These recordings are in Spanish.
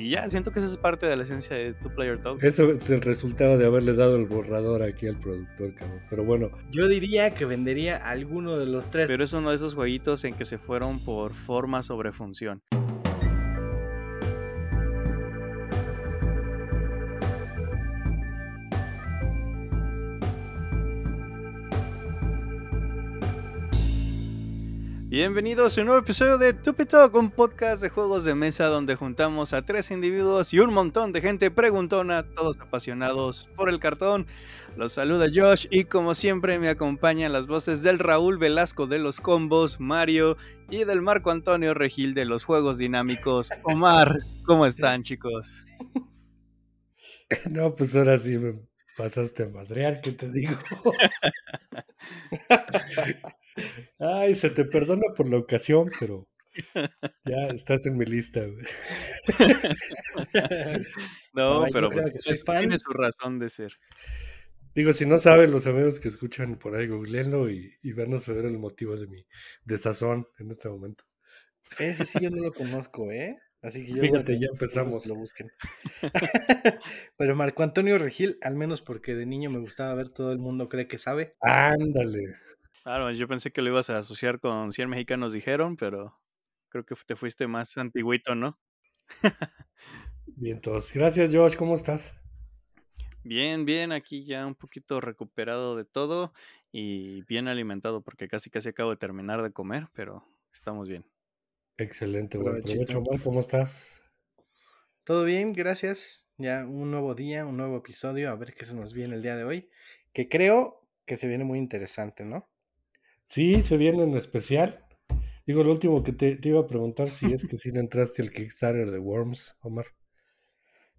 Y ya, siento que esa es parte de la esencia de Two Player Talk. Eso es el resultado de haberle dado el borrador aquí al productor, cabrón. Pero bueno. Yo diría que vendería alguno de los tres. Pero es uno de esos jueguitos en que se fueron por forma sobre función. Bienvenidos a un nuevo episodio de Tupi Talk, un podcast de juegos de mesa donde juntamos a tres individuos y un montón de gente preguntona, todos apasionados por el cartón. Los saluda Josh y como siempre me acompañan las voces del Raúl Velasco de los combos, Mario y del Marco Antonio Regil de los juegos dinámicos. Omar, ¿cómo están chicos? No, pues ahora sí me pasaste a madrear, ¿qué te digo? Ay, se te perdona por la ocasión, pero ya estás en mi lista. no, pero pues, tiene su razón de ser. Digo, si no saben los amigos que escuchan por ahí, googleenlo y, van a saber el motivo de mi desazón en este momento. Ese sí yo no lo conozco, ¿eh? Así que yo Fíjate, ya pues, empezamos. Lo busquen. Pero Marco Antonio Regil, al menos porque de niño me gustaba ver todo el mundo cree que sabe. Ándale. Claro, yo pensé que lo ibas a asociar con 100 mexicanos dijeron, pero creo que te fuiste más antiguito, ¿no? bien, entonces, gracias Josh, ¿cómo estás? Bien, bien, aquí ya un poquito recuperado de todo y bien alimentado porque casi casi acabo de terminar de comer, pero estamos bien. Excelente, mucho provecho, ¿cómo estás? Todo bien, gracias. Ya un nuevo día, un nuevo episodio, a ver qué se nos viene el día de hoy, que creo que se viene muy interesante, ¿no? Sí, se viene en especial. Digo, lo último que te, iba a preguntar si es que si le entraste al Kickstarter de Worms, Omar.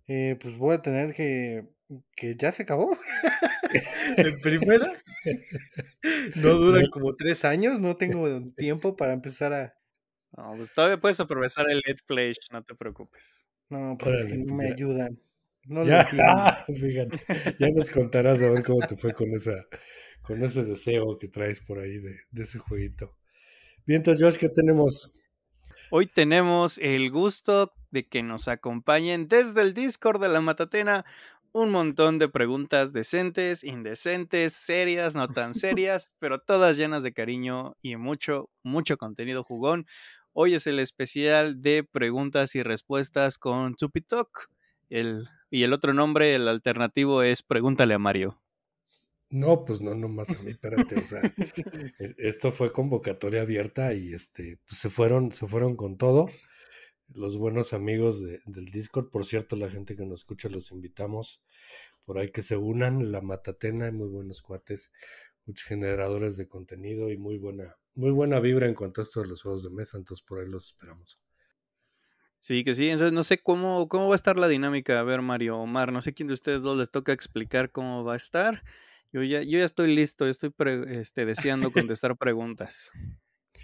Eh, pues voy a tener que. que ya se acabó. El primero. No duran como tres años, no tengo tiempo para empezar a. No, pues todavía puedes aprovechar el Let's Play, no te preocupes. No, pues es que no pues me ayudan. No ya, fíjate, ya nos contarás a ver cómo te fue con esa con ese deseo que traes por ahí de, ese jueguito. Bien, George, ¿qué tenemos? Hoy tenemos el gusto de que nos acompañen desde el Discord de la Matatena un montón de preguntas decentes, indecentes, serias, no tan serias, pero todas llenas de cariño y mucho, mucho contenido jugón. Hoy es el especial de preguntas y respuestas con Tupitok. El, y el otro nombre, el alternativo, es Pregúntale a Mario. No, pues no, no más a mí, espérate, o sea, esto fue convocatoria abierta y este, pues, se fueron, se fueron con todo. Los buenos amigos de, del Discord, por cierto, la gente que nos escucha, los invitamos por ahí que se unan. La Matatena, hay muy buenos cuates, muchos generadores de contenido y muy buena, muy buena vibra en cuanto a esto de los juegos de mesa, entonces por ahí los esperamos. Sí, que sí, entonces no sé cómo, cómo va a estar la dinámica. A ver, Mario, Omar, no sé quién de ustedes dos les toca explicar cómo va a estar. Yo ya, estoy listo, estoy este, deseando contestar preguntas.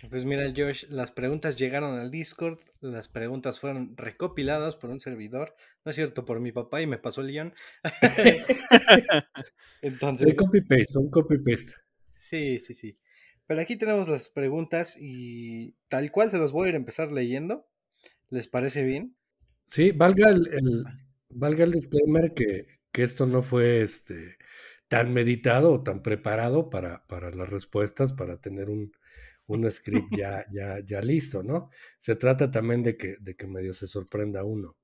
Pues mira, Josh, las preguntas llegaron al Discord, las preguntas fueron recopiladas por un servidor, no es cierto, por mi papá y me pasó el guión. Entonces. Un copy paste, un copy paste. Sí, sí, sí. Pero aquí tenemos las preguntas y tal cual se las voy a ir a empezar leyendo. ¿Les parece bien? Sí, valga el, valga el disclaimer que, que esto no fue este tan meditado o tan preparado para, para las respuestas, para tener un, script ya, ya, ya listo, ¿no? Se trata también de que, de que medio se sorprenda uno.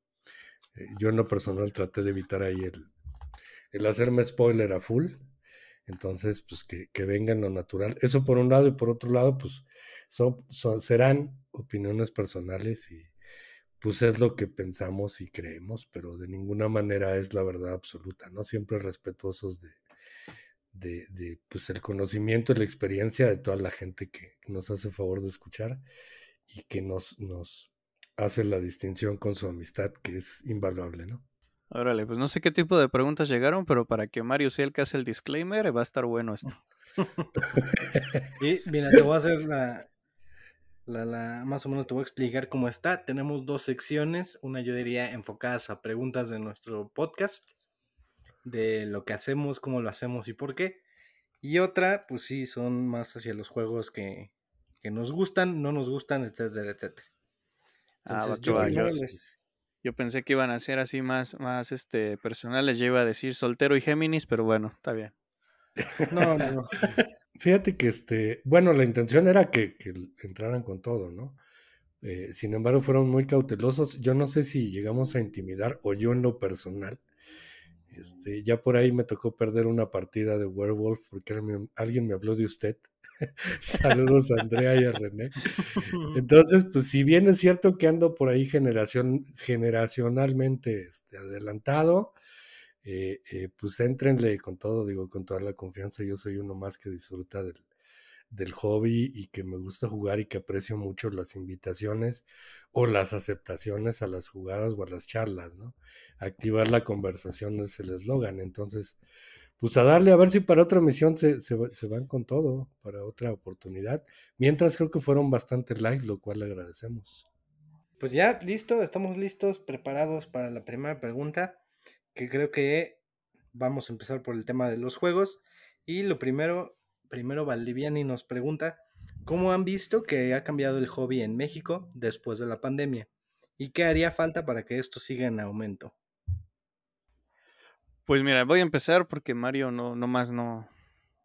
Eh, yo en lo personal traté de evitar ahí el, el hacerme spoiler a full. Entonces, pues que, que, venga en lo natural. Eso por un lado y por otro lado, pues son, serán opiniones personales y pues es lo que pensamos y creemos, pero de ninguna manera es la verdad absoluta, ¿no? Siempre respetuosos de, de, pues, el conocimiento y la experiencia de toda la gente que nos hace favor de escuchar y que nos, nos hace la distinción con su amistad, que es invaluable, ¿no? Órale, pues no sé qué tipo de preguntas llegaron, pero para que Mario sea el que hace el disclaimer, va a estar bueno esto. y mira, te voy a hacer la, la, más o menos te voy a explicar cómo está. Tenemos dos secciones, una yo diría enfocadas a preguntas de nuestro podcast de lo que hacemos, cómo lo hacemos y por qué. Y otra, pues sí, son más hacia los juegos que, que nos gustan, no nos gustan, etcétera, etcétera. Ah, yo, yo, pensé que iban a ser así más, más este, personales, yo iba a decir soltero y Géminis, pero bueno, está bien. No, no, no. Fíjate que este, bueno, la intención era que, entraran con todo, ¿no? Eh, sin embargo, fueron muy cautelosos. Yo no sé si llegamos a intimidar o yo en lo personal este, ya por ahí me tocó perder una partida de Werewolf porque alguien me habló de usted. Saludos a Andrea y a René. Entonces, pues si bien es cierto que ando por ahí generación, generacionalmente este, adelantado, eh, eh, pues entrenle con todo, digo, con toda la confianza. Yo soy uno más que disfruta del hobby y que me gusta jugar y que aprecio mucho las invitaciones o las aceptaciones a las jugadas o a las charlas, ¿no? Activar la conversación es el eslogan. Entonces, pues a darle a ver si para otra misión se, se, van con todo, para otra oportunidad. Mientras creo que fueron bastante live, lo cual le agradecemos. Pues ya, listo, estamos listos, preparados para la primera pregunta, que creo que vamos a empezar por el tema de los juegos. Y lo primero, primero Valdiviani nos pregunta, ¿Cómo han visto que ha cambiado el hobby en México después de la pandemia? ¿Y qué haría falta para que esto siga en aumento? Pues mira, voy a empezar porque Mario no, no más no,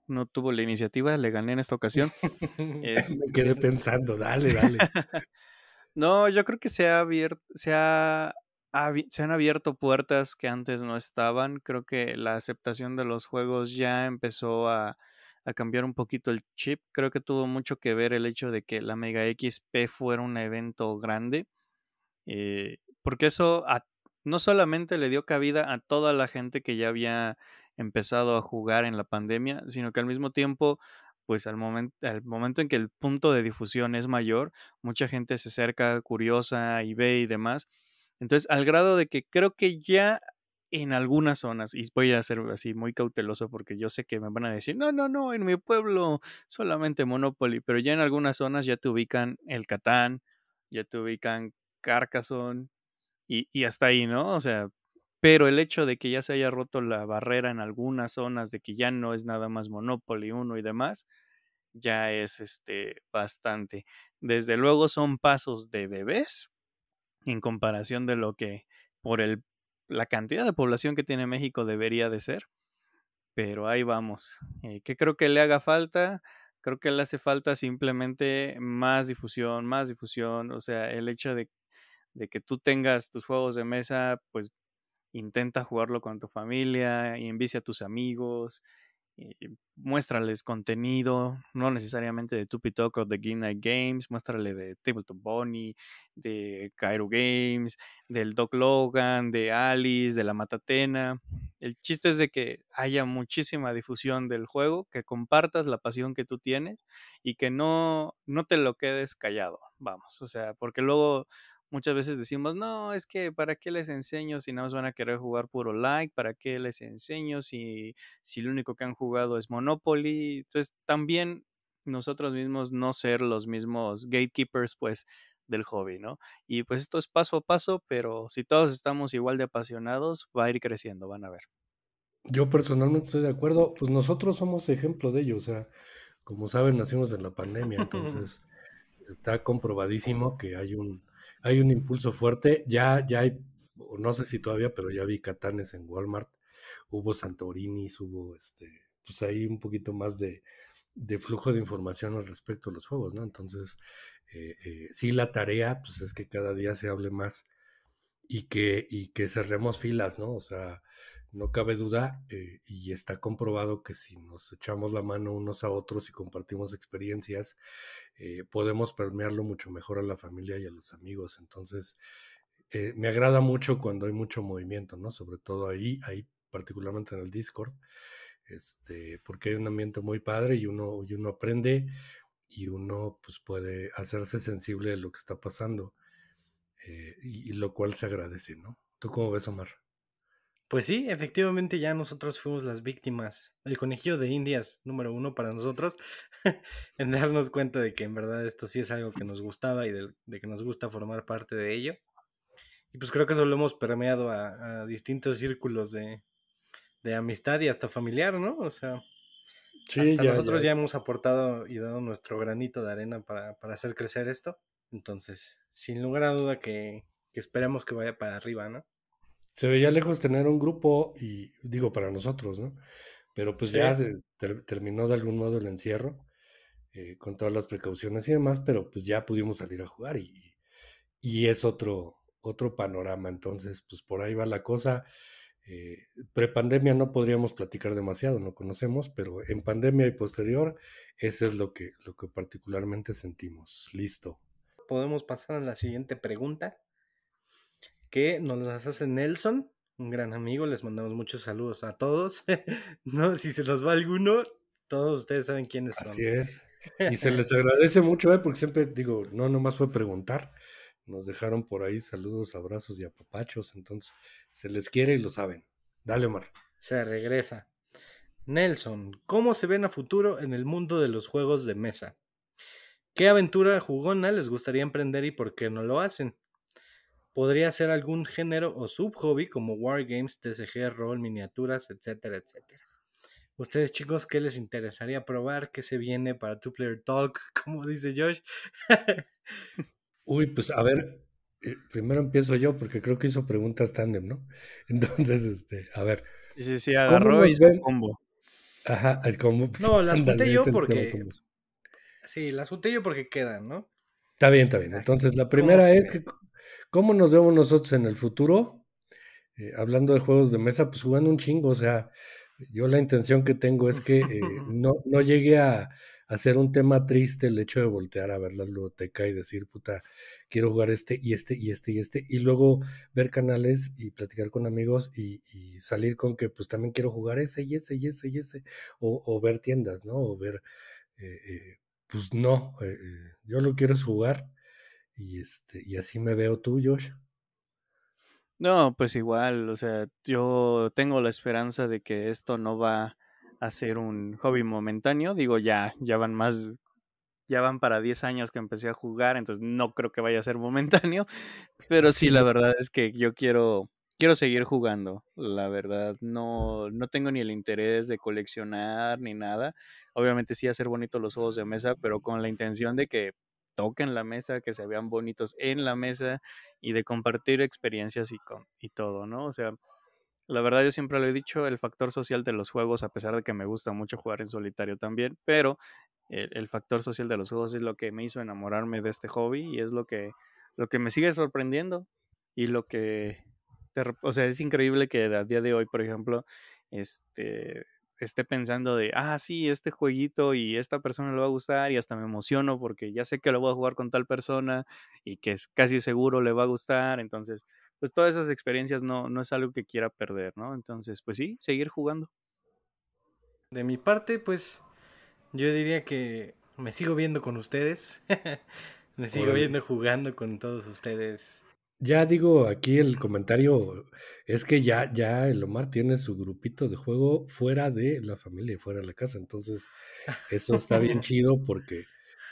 no tuvo la iniciativa, le gané en esta ocasión. Este, Me quedé pensando, dale, dale. no, yo creo que se ha abierto, se han abierto puertas que antes no estaban. Creo que la aceptación de los juegos ya empezó a, a cambiar un poquito el chip. Creo que tuvo mucho que ver el hecho de que la Mega XP fuera un evento grande, eh, porque eso no solamente le dio cabida a toda la gente que ya había empezado a jugar en la pandemia, sino que al mismo tiempo pues al, momento al, momento en que el punto de difusión es mayor, mucha gente se acerca curiosa, y ve y demás. Entonces, al grado de que creo que ya en algunas zonas, y voy a ser así muy cauteloso porque yo sé que me van a decir, no, no, no, en mi pueblo solamente Monopoly, pero ya en algunas zonas ya te ubican el Catán, ya te ubican Carcassonne y, hasta ahí, ¿no? O sea, pero el hecho de que ya se haya roto la barrera en algunas zonas de que ya no es nada más Monopoly 1 y demás, ya es este bastante. Desde luego son pasos de bebés en comparación de lo que por el la cantidad de población que tiene México debería de ser. Pero ahí vamos. Eh, ¿Qué creo que le haga falta? Creo que le hace falta simplemente más difusión, más difusión. O sea, el hecho de, que tú tengas tus juegos de mesa, pues intenta jugarlo con tu familia, y a tus amigos, muéstrales contenido, no necesariamente de Tupi Talk o de Game Night Games, muéstrale de Tabletop Bonnie, de Cairo Games, del Doc Logan, de Alice, de la Matatena. El chiste es de que haya muchísima difusión del juego, que compartas la pasión que tú tienes y que no, no te lo quedes callado, vamos, o sea, porque luego Muchas veces decimos, no, es que ¿para qué les enseño si nada más van a querer jugar puro like? ¿Para qué les enseño si, si lo único que han jugado es Monopoly? Entonces, también nosotros mismos no ser los mismos gatekeepers, pues, del hobby, ¿no? Y pues esto es paso a paso, pero si todos estamos igual de apasionados, va a ir creciendo, van a ver. Yo personalmente estoy de acuerdo, pues nosotros somos ejemplo de ello, o sea, como saben, nacimos en la pandemia, entonces está comprobadísimo que hay un, hay un impulso fuerte. Ya, ya hay, no sé si todavía, pero ya vi catanes en Walmart. Hubo Santorinis, hubo este, pues hay un poquito más de, de flujo de información al respecto de los juegos, ¿no? Entonces, eh, eh, sí, la tarea, pues es que cada día se hable más y que, y que cerremos filas, ¿no? O sea, no cabe duda eh, y está comprobado que si nos echamos la mano unos a otros y compartimos experiencias, eh, podemos permearlo mucho mejor a la familia y a los amigos. Entonces, eh, me agrada mucho cuando hay mucho movimiento, ¿no? Sobre todo ahí, ahí particularmente en el Discord, este, porque hay un ambiente muy padre y uno, y uno aprende y uno pues, puede hacerse sensible de lo que está pasando, y lo cual se agradece, ¿no? ¿Tú cómo ves, Omar? Pues sí, efectivamente ya nosotros fuimos las víctimas, el conejillo de Indias número uno para nosotros, en darnos cuenta de que en verdad esto sí es algo que nos gustaba y de, que nos gusta formar parte de ello. Y pues creo que eso lo hemos permeado a, distintos círculos de, de, amistad y hasta familiar, ¿no? O sea, hasta nosotros ya. hemos aportado y dado nuestro granito de arena para, hacer crecer esto. Entonces, sin lugar a duda que, que esperemos que vaya para arriba, ¿no? se veía lejos tener un grupo y digo para nosotros, ¿no? Pero pues ya se terminó de algún modo el encierro eh, con todas las precauciones y demás, pero pues ya pudimos salir a jugar y, es otro, otro panorama. Entonces, pues por ahí va la cosa. Eh, prepandemia no podríamos platicar demasiado, no conocemos, pero en pandemia y posterior, eso es lo que, lo que particularmente sentimos. Listo. Podemos pasar a la siguiente pregunta que nos las hace Nelson, un gran amigo. Les mandamos muchos saludos a todos. no, si se nos va alguno, todos ustedes saben quiénes son. Así es. Y se les agradece mucho, eh, porque siempre digo, no, nomás fue preguntar. Nos dejaron por ahí saludos, abrazos y apapachos. Entonces, se les quiere y lo saben. Dale, Omar. Se regresa. Nelson, ¿cómo se ven a futuro en el mundo de los juegos de mesa? ¿Qué aventura jugona les gustaría emprender y por qué no lo hacen? podría ser algún género o subhobby como wargames, TCG, rol, miniaturas, etcétera, etcétera. Ustedes chicos, ¿qué les interesaría probar? ¿Qué se viene para Two Player Talk? Como dice Josh. Uy, pues a ver, eh, primero empiezo yo porque creo que hizo preguntas tándem, ¿no? Entonces, este, a ver. Sí, sí, sí, agarró y hizo combo. Ajá, el combo. Pues, no, las junté yo porque... Sí, las junté yo porque quedan, ¿no? Está bien, está bien. Ah. Entonces, la primera es que ¿Cómo nos vemos nosotros en el futuro? Eh, hablando de juegos de mesa, pues jugando un chingo, o sea, yo la intención que tengo es que eh, no, no llegue a, ser un tema triste el hecho de voltear a ver la biblioteca y decir, puta, quiero jugar este y este y este y este, y luego ver canales y platicar con amigos y, salir con que pues también quiero jugar ese y ese y ese y ese, o, ver tiendas, ¿no? O ver, eh, pues no, yo lo quiero es jugar y, este, y así me veo tú, Josh. No, pues igual, o sea, yo tengo la esperanza de que esto no va a ser un hobby momentáneo. Digo, ya, ya van más, ya van para 10 años que empecé a jugar, entonces no creo que vaya a ser momentáneo. Pero sí, sí la verdad es que yo quiero, quiero seguir jugando. La verdad, no, no tengo ni el interés de coleccionar ni nada. Obviamente sí hacer bonitos los juegos de mesa, pero con la intención de que en la mesa, que se vean bonitos en la mesa y de compartir experiencias y, con, y todo, ¿no? O sea, la verdad yo siempre lo he dicho, el factor social de los juegos, a pesar de que me gusta mucho jugar en solitario también, pero el, factor social de los juegos es lo que me hizo enamorarme de este hobby y es lo que, lo que me sigue sorprendiendo y lo que, o sea, es increíble que a día de hoy, por ejemplo, este, esté pensando de, ah, sí, este jueguito y esta persona le va a gustar y hasta me emociono porque ya sé que lo voy a jugar con tal persona y que es casi seguro le va a gustar. Entonces, pues todas esas experiencias no, no es algo que quiera perder, ¿no? Entonces, pues sí, seguir jugando. De mi parte, pues yo diría que me sigo viendo con ustedes, me sigo viendo jugando con todos ustedes ya digo, aquí el comentario es que ya, ya el Omar tiene su grupito de juego fuera de la familia y fuera de la casa. Entonces, eso está bien chido porque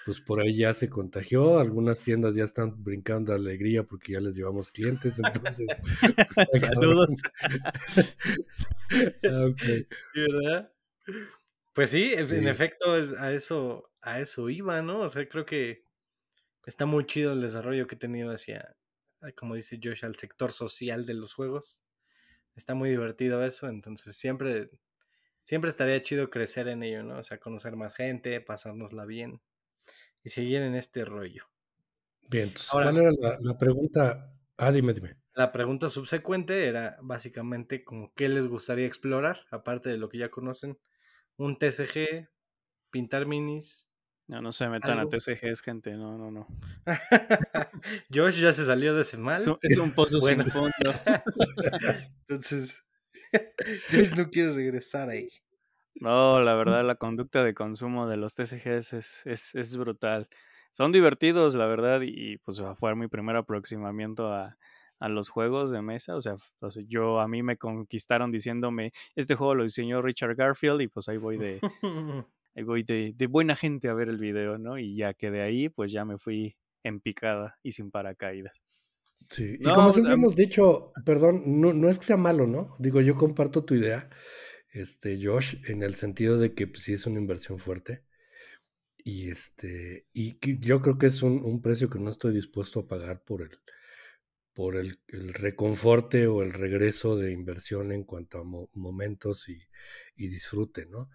pues por ahí ya se contagió. Algunas tiendas ya están brincando de alegría porque ya les llevamos clientes. Entonces, pues, saludos. Ah, ¿Verdad? Pues sí, en efecto, es, a eso, a eso iba, ¿no? O sea, creo que está muy chido el desarrollo que he tenido hacia eh, como dice Josh, al sector social de los juegos. Está muy divertido eso, entonces siempre, siempre estaría chido crecer en ello, ¿no? O sea, conocer más gente, pasárnosla bien y seguir en este rollo. Bien, entonces, ¿cuál era la, la, pregunta? Ah, dime, dime. La pregunta subsecuente era básicamente como qué les gustaría explorar, aparte de lo que ya conocen, un TCG, pintar minis, no, no se metan a TCGs, gente. No, no, no. Josh ya se salió de ese mal. Es un pozo sin fondo. Entonces, Josh no quiere regresar ahí. No, la verdad, la conducta de consumo de los TCGs es, es, es brutal. Son divertidos, la verdad, y, pues fue mi primer aproximamiento a, a los juegos de mesa. O sea, yo a mí me conquistaron diciéndome, este juego lo diseñó Richard Garfield y pues ahí voy de, voy de, buena gente a ver el video, ¿no? Y ya que de ahí, pues ya me fui en picada y sin paracaídas. Sí, y como pues, siempre hemos dicho, perdón, no, es que sea malo, ¿no? Digo, yo comparto tu idea, este, Josh, en el sentido de que pues, sí es una inversión fuerte. Y este, y yo creo que es un, precio que no estoy dispuesto a pagar por él por el, reconforte o el regreso de inversión en cuanto a momentos y, y, disfrute, ¿no?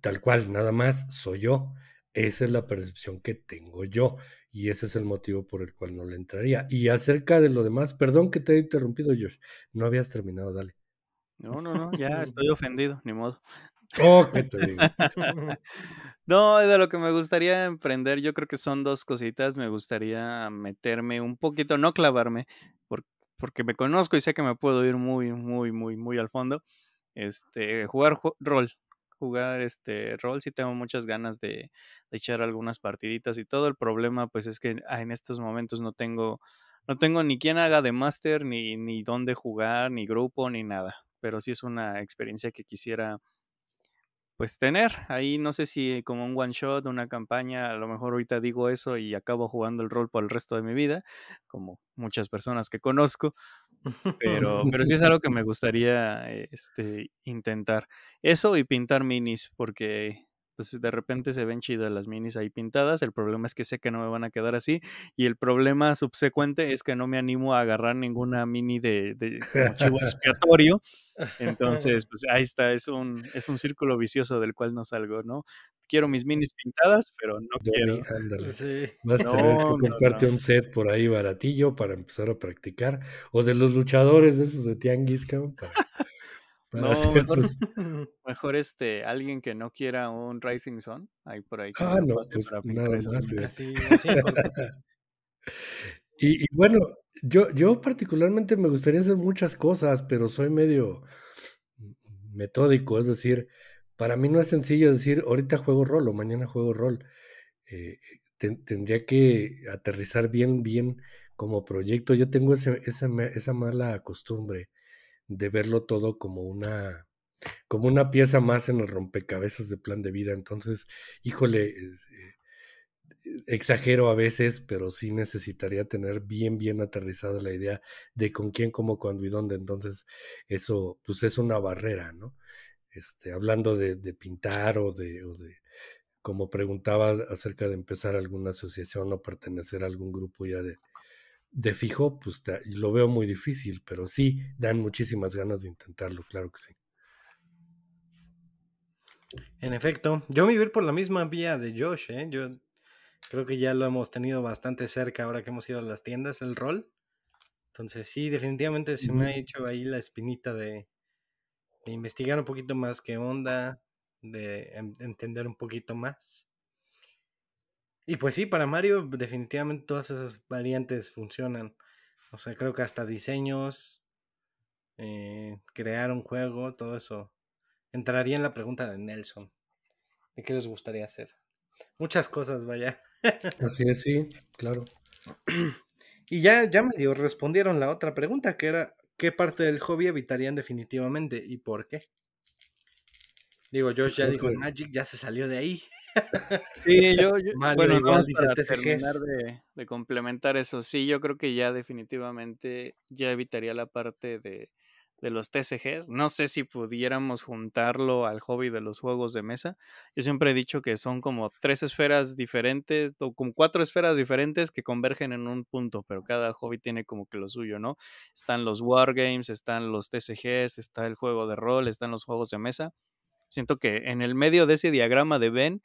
Tal cual, nada más soy yo. Esa es la percepción que tengo yo y ese es el motivo por el cual no le entraría. Y acerca de lo demás, perdón que te he interrumpido, Josh, no habías terminado, dale. No, no, no, ya estoy ofendido, ni modo. Oh, ¿qué te digo? No, de lo que me gustaría emprender, yo creo que son dos cositas. Me gustaría meterme un poquito, no clavarme, porque me conozco y sé que me puedo ir muy, muy, muy, muy al fondo. Este, jugar rol, jugar este rol, sí tengo muchas ganas de, echar algunas partiditas y todo. El problema, pues, es que ah, en estos momentos no tengo, no tengo ni quien haga de máster, ni, ni dónde jugar, ni grupo, ni nada. Pero sí es una experiencia que quisiera pues tener. Ahí no sé si como un one shot, una campaña, a lo mejor ahorita digo eso y acabo jugando el rol por el resto de mi vida, como muchas personas que conozco, pero, pero sí es algo que me gustaría este, intentar. Eso y pintar minis, porque pues, de repente se ven chidas las minis ahí pintadas, el problema es que sé que no me van a quedar así y el problema subsecuente es que no me animo a agarrar ninguna mini de, de chivo expiatorio, entonces pues ahí está, es un, es un círculo vicioso del cual no salgo, ¿no? Quiero mis minis pintadas, pero no quiero. Vas a tener que comprarte un set por ahí baratillo para empezar a practicar, o de los luchadores de esos de Tianguis, cabrón no, mejor, mejor, este, alguien que no quiera un Rising Sun, ahí por ahí. ah, no, pues, y, bueno, yo, yo particularmente me gustaría hacer muchas cosas, pero soy medio metódico, es decir, para mí no es sencillo decir, ahorita juego rol o mañana juego rol. Eh, tendría que aterrizar bien, bien como proyecto. Yo tengo ese, esa mala costumbre de verlo todo como una como una pieza más en el rompecabezas de plan de vida. Entonces, híjole, eh, exagero a veces, pero sí necesitaría tener bien, bien aterrizada la idea de con quién, cómo, cuándo y dónde. Entonces, eso, pues es una barrera, ¿no? Este, hablando de, pintar o de, o de, como preguntaba acerca de empezar alguna asociación o pertenecer a algún grupo ya de, de fijo, pues lo veo muy difícil, pero sí dan muchísimas ganas de intentarlo, claro que sí. En efecto, yo vivir por la misma vía de Josh, ¿eh? Yo creo que ya lo hemos tenido bastante cerca ahora que hemos ido a las tiendas, el rol. Entonces sí, definitivamente se me ha hecho ahí la espinita de, de investigar un poquito más qué onda, de entender un poquito más. Y pues sí, para Mario definitivamente todas esas variantes funcionan. O sea, creo que hasta diseños, eh, crear un juego, todo eso. Entraría en la pregunta de Nelson. ¿De qué les gustaría hacer? Muchas cosas, vaya. Así es, sí, claro. Y ya, ya dio respondieron la otra pregunta, que era ¿qué parte del hobby evitarían definitivamente y por qué? Digo, Josh ya dijo Magic, ya se salió de ahí. Sí, yo, bueno, dice terminar de, complementar eso, sí, yo creo que ya definitivamente ya evitaría la parte de, de, los TCGs. No sé si pudiéramos juntarlo al hobby de los juegos de mesa. Yo siempre he dicho que son como tres esferas diferentes, o como cuatro esferas diferentes que convergen en un punto, pero cada hobby tiene como que lo suyo, ¿no? Están los wargames, están los TCGs, está el juego de rol, están los juegos de mesa. Siento que en el medio de ese diagrama de Ben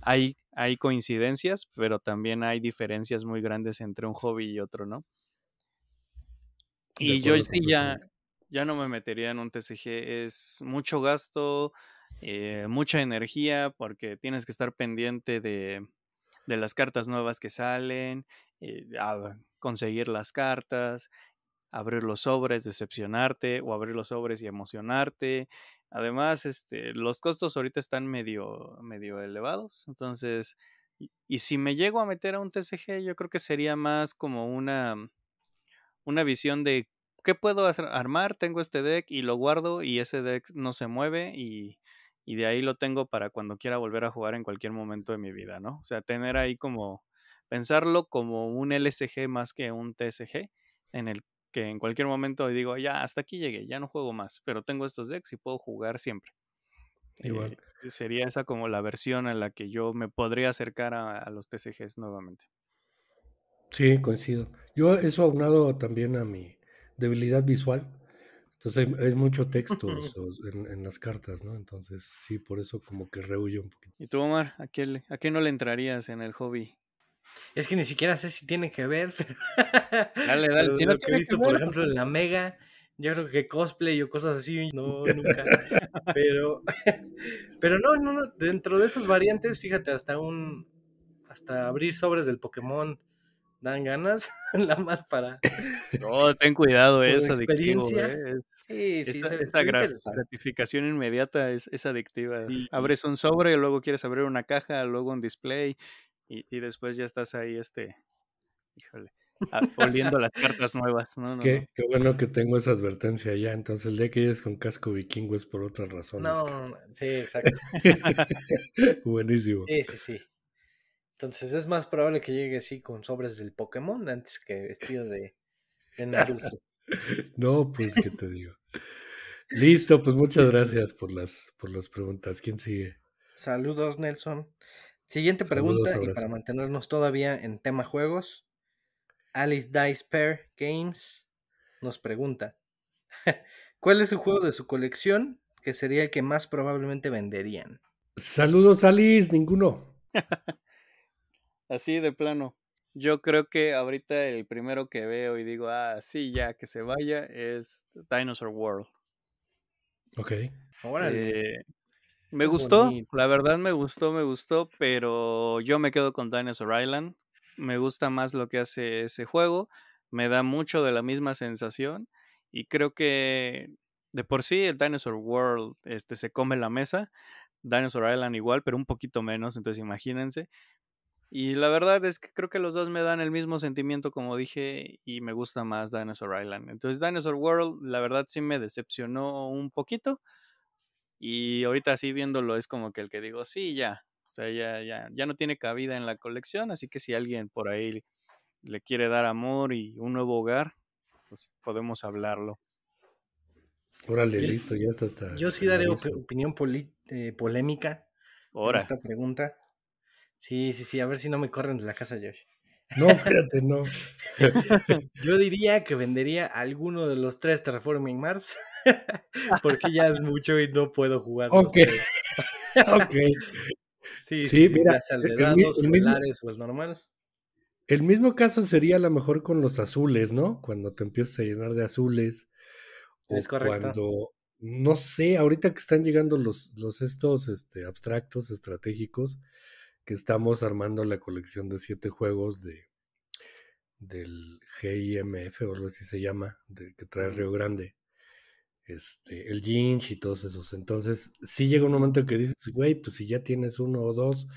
hay, coincidencias, pero también hay diferencias muy grandes entre un hobby y otro, ¿no? Y yo este ya, ya no me metería en un TCG, es mucho gasto, eh, mucha energía, porque tienes que estar pendiente de, las cartas nuevas que salen, eh, conseguir las cartas, abrir los sobres, decepcionarte o abrir los sobres y emocionarte, Además, este, los costos ahorita están medio, medio elevados. Entonces, y, si me llego a meter a un TCG, yo creo que sería más como una, una visión de qué puedo hacer? armar. Tengo este deck y lo guardo y ese deck no se mueve y, y de ahí lo tengo para cuando quiera volver a jugar en cualquier momento de mi vida, ¿no? O sea, tener ahí como, pensarlo como un LSG más que un TSG en el que en cualquier momento digo, ya, hasta aquí llegué, ya no juego más, pero tengo estos decks y puedo jugar siempre. Igual. Eh, sería esa como la versión en la que yo me podría acercar a, los TCGs nuevamente. Sí, coincido. Yo eso aunado también a mi debilidad visual. Entonces hay, mucho texto en, las cartas, ¿no? Entonces sí, por eso como que rehuyo un poquito. ¿Y tú, Omar, a qué, a qué no le entrarías en el hobby es que ni siquiera sé si tiene que ver, Dale, dale. Si he por ejemplo, en la Mega, yo creo que cosplay o cosas así, no, nunca. pero. Pero no, no, Dentro de esas variantes, fíjate, hasta un. Hasta abrir sobres del Pokémon dan ganas, la más para. No, ten cuidado, es adictivo. sí, sí, esa, gratificación inmediata es, adictiva. Abres un sobre, y luego quieres abrir una caja, luego un display, y, después ya estás ahí, este, híjole, ah, oliendo las cartas nuevas. qué, bueno que tengo esa advertencia ya. Entonces, el día que llegues con casco vikingo es por otras razones. No, sí, exacto. Buenísimo. Sí, sí, sí. Entonces, es más probable que llegue así con sobres del Pokémon antes que vestido de, de Naruto. no, pues, ¿qué te digo? Listo, pues muchas gracias por las, por las preguntas. ¿Quién sigue? Saludos, Nelson. Siguiente pregunta, y para mantenernos todavía en tema juegos, Alice Dice Pair Games nos pregunta: ¿Cuál es el juego de su colección que sería el que más probablemente venderían? Saludos, Alice, ninguno. Así de plano. Yo creo que ahorita el primero que veo y digo, ah, sí, ya que se vaya, es Dinosaur World. Ok. Eh, me gustó, la verdad me gustó, me gustó, pero yo me quedo con Dinosaur Island. Me gusta más lo que hace ese juego, me da mucho de la misma sensación y creo que de por sí el Dinosaur World este, se come la mesa, Dinosaur Island igual, pero un poquito menos, entonces imagínense. Y la verdad es que creo que los dos me dan el mismo sentimiento, como dije, y me gusta más Dinosaur Island. Entonces Dinosaur World, la verdad sí me decepcionó un poquito, y ahorita así viéndolo es como que el que digo, sí, ya, o sea, ya, ya, ya no tiene cabida en la colección, así que si alguien por ahí le quiere dar amor y un nuevo hogar, pues podemos hablarlo. Órale, listo, ya está. yo sí daré opinión eh, polémica ahora esta pregunta. Sí, sí, sí, a ver si no me corren de la casa, Josh. No, espérate, no. yo diría que vendería alguno de los tres Terraforming Mars. porque ya es mucho y no puedo jugar. Ok. Sí, sí, mira, el, o el normal. El mismo caso sería a lo mejor con los azules, ¿no? Cuando te empiezas a llenar de azules. Es correcto. Cuando, no sé, ahorita que están llegando los, los estos este, abstractos estratégicos, que estamos armando la colección de siete juegos de del GIMF o algo así se llama, de, que trae Río Grande este, el Ginch y todos esos. Entonces, sí llega un momento en que dices, güey, pues si ya tienes uno o dos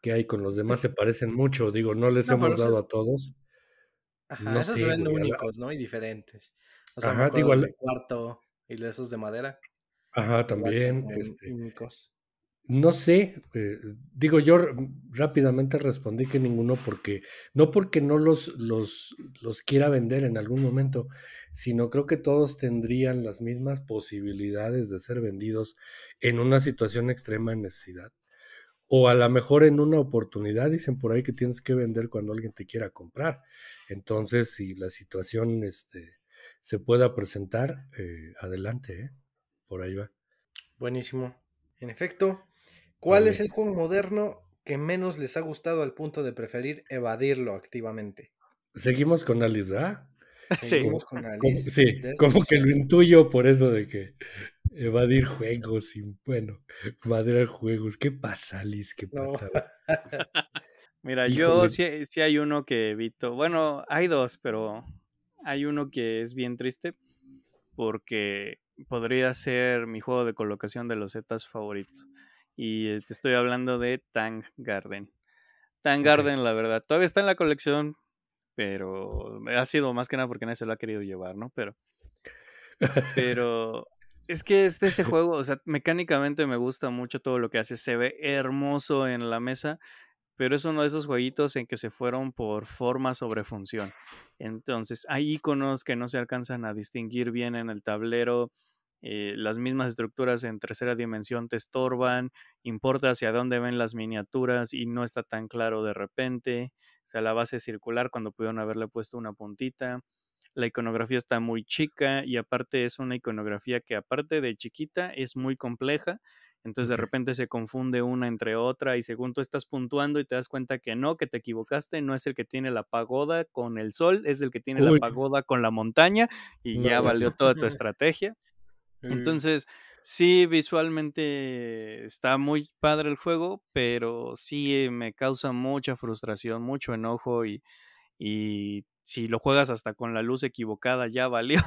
que hay con los demás, se parecen mucho. Digo, no les hemos dado a todos. Ajá, no esos sé, únicos, ¿no? Y diferentes. O sea, Ajá, me cuarto y esos de madera. Ajá, también. Este únicos. No sé, eh, digo yo rápidamente respondí que ninguno porque no porque no los, los, los quiera vender en algún momento, sino creo que todos tendrían las mismas posibilidades de ser vendidos en una situación extrema de necesidad. O a lo mejor en una oportunidad dicen por ahí que tienes que vender cuando alguien te quiera comprar. Entonces, si la situación este, se pueda presentar, eh, adelante, ¿eh? por ahí va. Buenísimo. En efecto, ¿Cuál es el juego moderno que menos les ha gustado al punto de preferir evadirlo activamente? Seguimos con Alice, ¿verdad? Seguimos con Alice. sí, como que lo intuyo por eso de que evadir juegos y bueno, madrear juegos. ¿Qué pasa, Alice? ¿Qué pasa? Mira, yo sí, hay uno que evito. Bueno, hay dos, pero hay uno que es bien triste porque podría ser mi juego de colocación de los Zetas favorito. Y eh, te estoy hablando de Tang Garden. Tang Garden, la verdad, todavía está en la colección, pero ha sido más que nada porque nadie se lo ha querido llevar, ¿no? Pero, pero es que este ese juego, o sea, mecánicamente me gusta mucho todo lo que hace, se ve hermoso en la mesa, pero es uno de esos jueguitos en que se fueron por forma sobre función. Entonces, hay iconos que no se alcanzan a distinguir bien en el tablero, eh, las mismas estructuras en tercera dimensión te estorban, importa hacia dónde ven las miniaturas y no está tan claro de repente, o sea, la base circular cuando pudieron haberle puesto una puntita, la iconografía está muy chica y aparte es una iconografía que aparte de chiquita es muy compleja, entonces de repente se confunde una entre otra y según tú estás puntuando y te das cuenta que no, que te equivocaste, no es el que tiene la pagoda con el sol, es el que tiene la pagoda con la montaña y ya valió toda tu estrategia. Entonces, sí, visualmente está muy padre el juego, pero sí me causa mucha frustración, mucho enojo y, y si lo juegas hasta con la luz equivocada ya valió.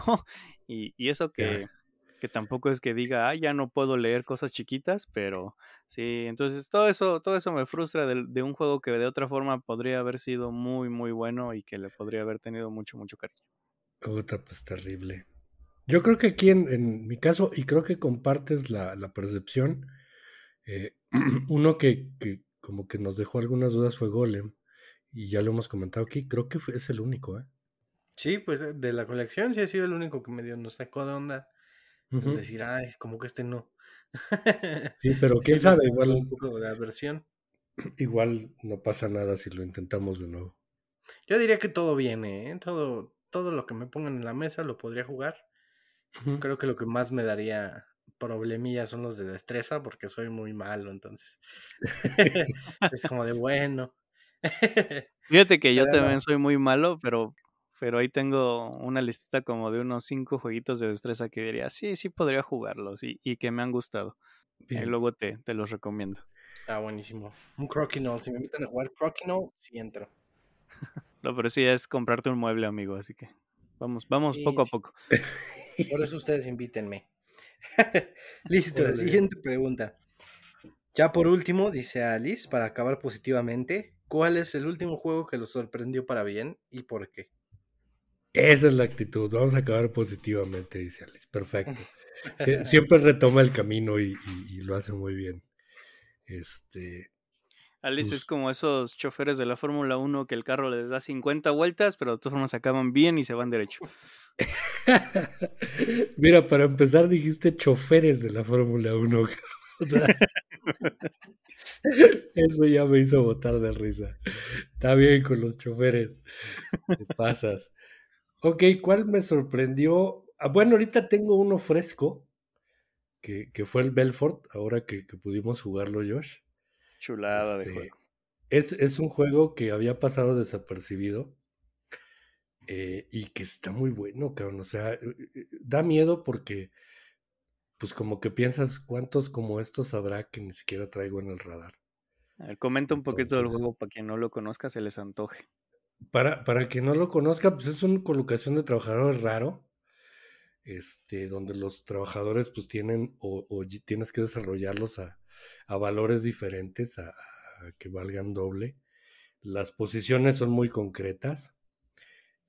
y, y eso que, que, tampoco es que diga, ah, ya no puedo leer cosas chiquitas, pero sí, entonces todo eso, todo eso me frustra de, un juego que de otra forma podría haber sido muy, muy bueno y que le podría haber tenido mucho, mucho cariño. Puta, pues terrible. Yo creo que aquí en, mi caso, y creo que compartes la, percepción, eh, uno que, como que nos dejó algunas dudas fue Golem, y ya lo hemos comentado aquí, creo que es el único, ¿eh? Sí, pues eh, de la colección sí ha sido el único que medio nos sacó de onda. Decir, ay, como que este no. sí, pero quién sabe, igual. Un poco Igual no pasa nada si lo intentamos de nuevo. Yo diría que todo viene, ¿eh? todo, todo lo que me pongan en la mesa lo podría jugar Creo que lo que más me daría problemillas son los de destreza, porque soy muy malo, entonces. es como de bueno. Fíjate que yo también soy muy malo, pero, pero ahí tengo una listita como de unos cinco jueguitos de destreza que diría, sí, sí podría jugarlos y, que me han gustado. Y luego te, te los recomiendo. Ah, buenísimo. Un crokinole. Si me invitan a jugar crokinole, sí entro. no, pero sí es comprarte un mueble, amigo, así que vamos, vamos poco a poco. Por eso ustedes invítenme. Listo, la siguiente pregunta. Ya por último, dice Alice, para acabar positivamente, ¿cuál es el último juego que los sorprendió para bien y por qué? Esa es la actitud, vamos a acabar positivamente, dice Alice. Perfecto. siempre retoma el camino y, lo hace muy bien. Este. Alice es pues como esos choferes de la Fórmula 1 que el carro les da 50 vueltas, pero de todas formas acaban bien y se van derecho. Mira, para empezar dijiste choferes de la Fórmula 1. eso ya me hizo botar de risa. Está bien con los choferes. pasas. Ok, ¿cuál me sorprendió? Ah, bueno, ahorita tengo uno fresco, que, que fue el Belfort, ahora que, pudimos jugarlo, Josh. Chulada de este, juego. Es, es un juego que había pasado desapercibido eh, y que está muy bueno, cabrón. O sea, eh, eh, da miedo porque, pues como que piensas cuántos como estos habrá que ni siquiera traigo en el radar. comenta un poquito del juego para quien no lo conozca, se les antoje. Para, para quien no lo conozca, pues es una colocación de trabajadores raro, este, donde los trabajadores pues tienen o, tienes que desarrollarlos a, valores diferentes, a que valgan doble. Las posiciones son muy concretas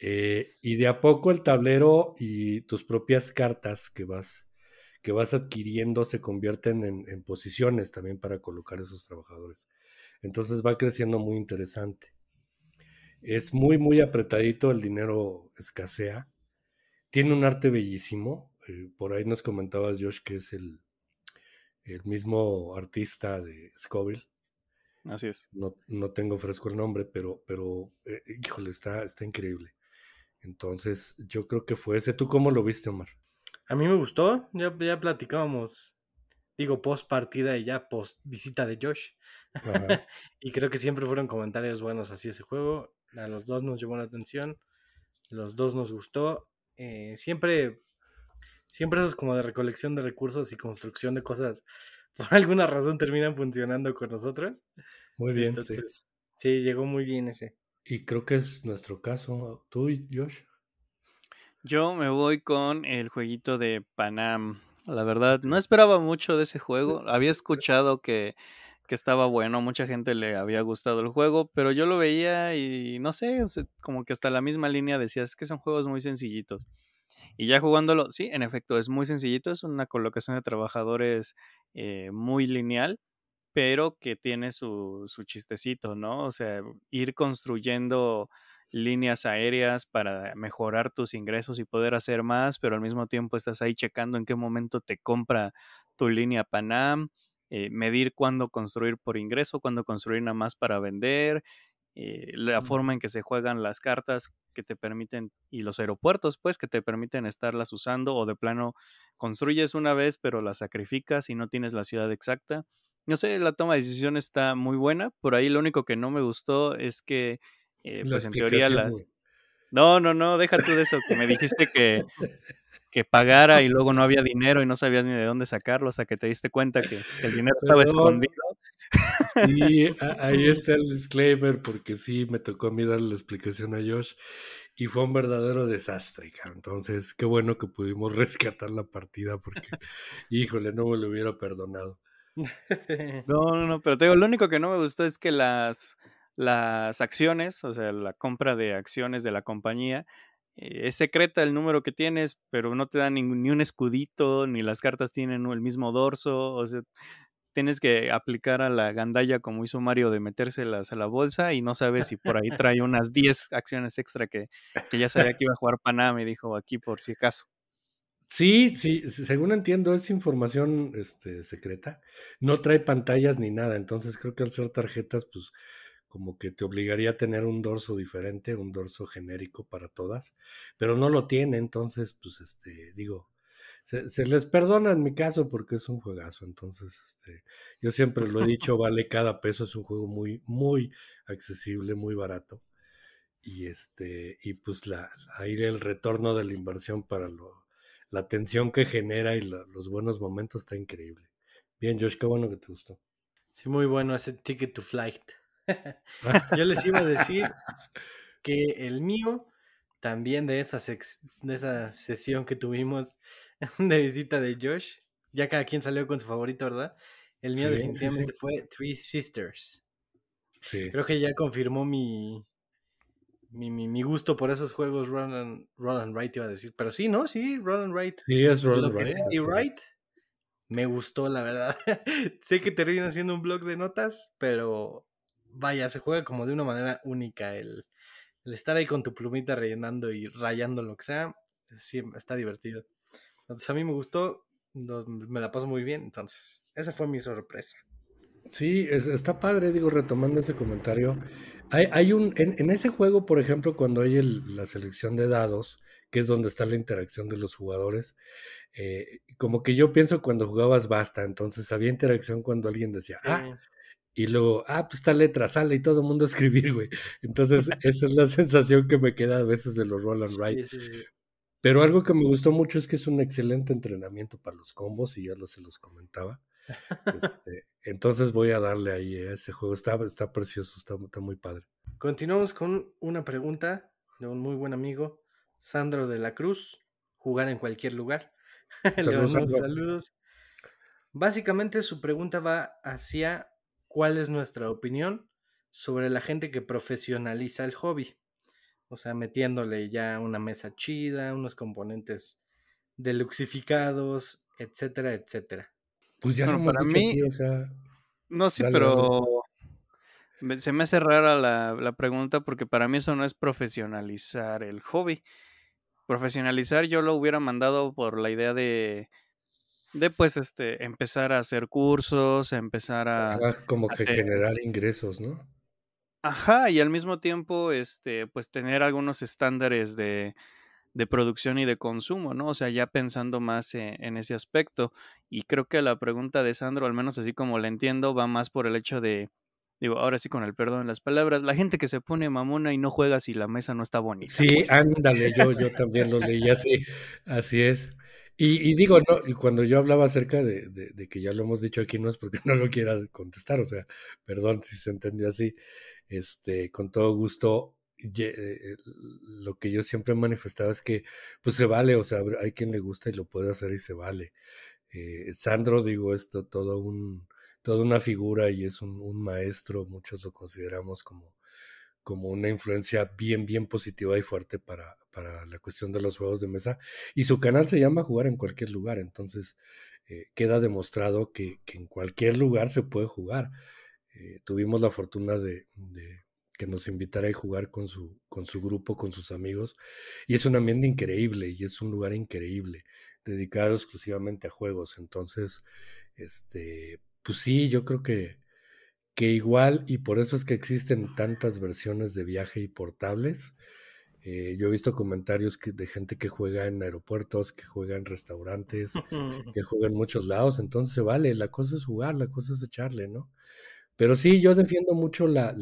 eh, y de a poco el tablero y tus propias cartas que vas, que vas adquiriendo se convierten en, posiciones también para colocar esos trabajadores. Entonces va creciendo muy interesante. Es muy, muy apretadito, el dinero escasea. Tiene un arte bellísimo. Eh, por ahí nos comentabas, Josh, que es el, el mismo artista de Scoville. Así es. No, tengo fresco el nombre, pero, pero eh, híjole, está, está increíble. Entonces, yo creo que fue ese. ¿Tú cómo lo viste, Omar? A mí me gustó, ya, ya platicábamos, digo, post partida y ya post visita de Josh. y creo que siempre fueron comentarios buenos así ese juego. A los dos nos llamó la atención, los dos nos gustó. Eh, siempre, siempre eso es como de recolección de recursos y construcción de cosas. Por alguna razón terminan funcionando con nosotros. Muy bien, Entonces, sí. sí. llegó muy bien ese. Y creo que es nuestro caso. ¿Tú, Josh? Yo me voy con el jueguito de Panam. La verdad, no esperaba mucho de ese juego. Había escuchado que, que estaba bueno, mucha gente le había gustado el juego, pero yo lo veía y no sé, como que hasta la misma línea decía, es que son juegos muy sencillitos. Y ya jugándolo, sí, en efecto, es muy sencillito, es una colocación de trabajadores eh, muy lineal pero que tiene su, su chistecito, ¿no? O sea, ir construyendo líneas aéreas para mejorar tus ingresos y poder hacer más, pero al mismo tiempo estás ahí checando en qué momento te compra tu línea Panam, eh, medir cuándo construir por ingreso, cuándo construir nada más para vender, eh, la forma en que se juegan las cartas que te permiten y los aeropuertos, pues, que te permiten estarlas usando o de plano construyes una vez, pero las sacrificas y no tienes la ciudad exacta no sé, la toma de decisión está muy buena. Por ahí lo único que no me gustó es que, eh, pues en teoría las... No, no, no, deja de eso, que me dijiste que, pagara y luego no había dinero y no sabías ni de dónde sacarlo hasta que te diste cuenta que, el dinero estaba escondido. Sí, ahí está el disclaimer porque sí, me tocó a mí darle la explicación a Josh y fue un verdadero desastre, Entonces, qué bueno que pudimos rescatar la partida porque, híjole, no me lo hubiera perdonado. No, no, no, pero te digo, lo único que no me gustó es que las, las acciones, o sea, la compra de acciones de la compañía, eh, es secreta el número que tienes, pero no te dan ni, un escudito, ni las cartas tienen el mismo dorso, o sea, tienes que aplicar a la gandalla como hizo Mario de metérselas a la bolsa y no sabes si por ahí trae unas 10 acciones extra que, ya sabía que iba a jugar Panamá me dijo aquí por si acaso. Sí, sí, según entiendo es información este, secreta. No trae pantallas ni nada, entonces creo que al ser tarjetas, pues como que te obligaría a tener un dorso diferente, un dorso genérico para todas, pero no lo tiene, entonces pues este, digo, se, les perdona en mi caso porque es un juegazo, entonces este, yo siempre lo he dicho, vale cada peso, es un juego muy, muy accesible, muy barato. Y este, y pues la, ahí el retorno de la inversión para los la tensión que genera y los buenos momentos está increíble. Bien, Josh, qué bueno que te gustó. Sí, muy bueno ese Ticket to Flight. Yo les iba a decir que el mío, también de esa, de esa sesión que tuvimos de visita de Josh, ya cada quien salió con su favorito, ¿verdad? El mío definitivamente fue Three Sisters. sí Creo que ya confirmó mi, mi, gusto por esos juegos Roll and, iba a decir. Pero sí, ¿no? Sí, Roll and Wright. Sí, es Roll and Wright. me gustó, la verdad. sé que termina siendo un blog de notas, pero vaya, se juega como de una manera única. El, estar ahí con tu plumita rellenando y rayando lo que sea, sí, está divertido. Entonces a mí me gustó, me la paso muy bien, entonces esa fue mi sorpresa. Sí, está padre, digo, retomando ese comentario, hay, un, en, ese juego, por ejemplo, cuando hay la selección de dados, que es donde está la interacción de los jugadores, eh, como que yo pienso cuando jugabas basta, entonces había interacción cuando alguien decía, ah, y luego, ah, pues está letra sale y todo el mundo a escribir, güey. Entonces, esa es la sensación que me queda a veces de los roll and write. Pero algo que me gustó mucho es que es un excelente entrenamiento para los combos, y ya lo se los comentaba. Este, entonces voy a darle ahí a ¿eh? ese juego. Está, está precioso, está, muy padre. Continuamos con una pregunta de un muy buen amigo, Sandro de la Cruz. Jugar en cualquier lugar. Saludos, saludos. Básicamente su pregunta va hacia cuál es nuestra opinión sobre la gente que profesionaliza el hobby. O sea, metiéndole ya una mesa chida, unos componentes deluxificados, etcétera, etcétera. Pues ya no para mí. o sea, no, sí, pero. Se me hace rara la, la pregunta porque para mí eso no es profesionalizar el hobby. Profesionalizar yo lo hubiera mandado por la idea de de pues este empezar a hacer cursos, empezar a como que generar ingresos, ¿no? Ajá, y al mismo tiempo este pues tener algunos estándares de de producción y de consumo, ¿no? O sea, ya pensando más e-, en, ese aspecto. Y creo que la pregunta de Sandro, al menos así como la entiendo, va más por el hecho de, digo, ahora sí con el perdón en las palabras, la gente que se pone mamona y no juega si la mesa no está bonita. Sí, pues. ándale, yo, yo también lo leí así, así es. Y, digo, no, y cuando yo hablaba acerca de, de, que ya lo hemos dicho aquí, no es porque no lo quiera contestar, o sea, perdón si se entendió así, este, con todo gusto eh, eh, lo que yo siempre he manifestado es que pues se vale, o sea, hay quien le gusta y lo puede hacer y se vale. Eh, Sandro, digo, esto todo un, toda una figura y es un, maestro, muchos lo consideramos como, como una influencia bien, bien positiva y fuerte para, la cuestión de los juegos de mesa. Y su canal se llama Jugar en cualquier lugar, entonces queda demostrado que, en cualquier lugar se puede jugar. tuvimos la fortuna de que nos invitara a jugar con su, con su grupo, con sus amigos. Y es un ambiente increíble y es un lugar increíble, dedicado exclusivamente a juegos. Entonces, este, pues sí, yo creo que, que igual, y por eso es que existen tantas versiones de viaje y portables. Eh, yo he visto comentarios de gente que juega en aeropuertos, que juega en restaurantes, que juega en muchos lados, entonces vale, la cosa es jugar, la cosa es echarle, ¿no? Pero sí, yo defiendo mucho la,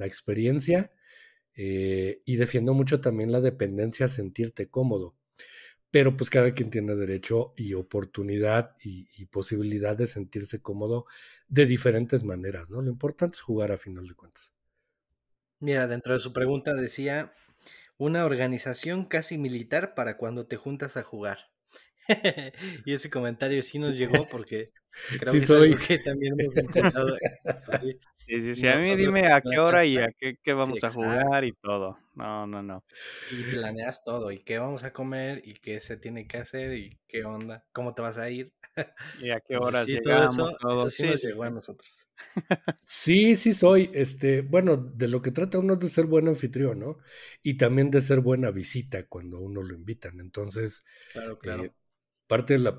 experiencia eh, y defiendo mucho también la dependencia a sentirte cómodo. Pero pues cada quien tiene derecho y oportunidad y, y posibilidad de sentirse cómodo de diferentes maneras, ¿no? Lo importante es jugar a final de cuentas. Mira, dentro de su pregunta decía, una organización casi militar para cuando te juntas a jugar. y ese comentario sí nos llegó porque sí, soy. que también hemos escuchado. Sí, sí, sí, sí. a mí dime a qué hora y a qué, vamos a jugar y todo. No, no, no. Y planeas todo, y qué vamos a comer, y qué se tiene que hacer, y qué onda, cómo te vas a ir. Y a qué horas llegamos. Todo eso, sí, nos llegó a nosotros. Sí, sí soy. Este, bueno, de lo que trata uno es de ser buen anfitrión, ¿no? Y también de ser buena visita cuando uno lo invitan. Entonces, claro, eh, claro parte, de la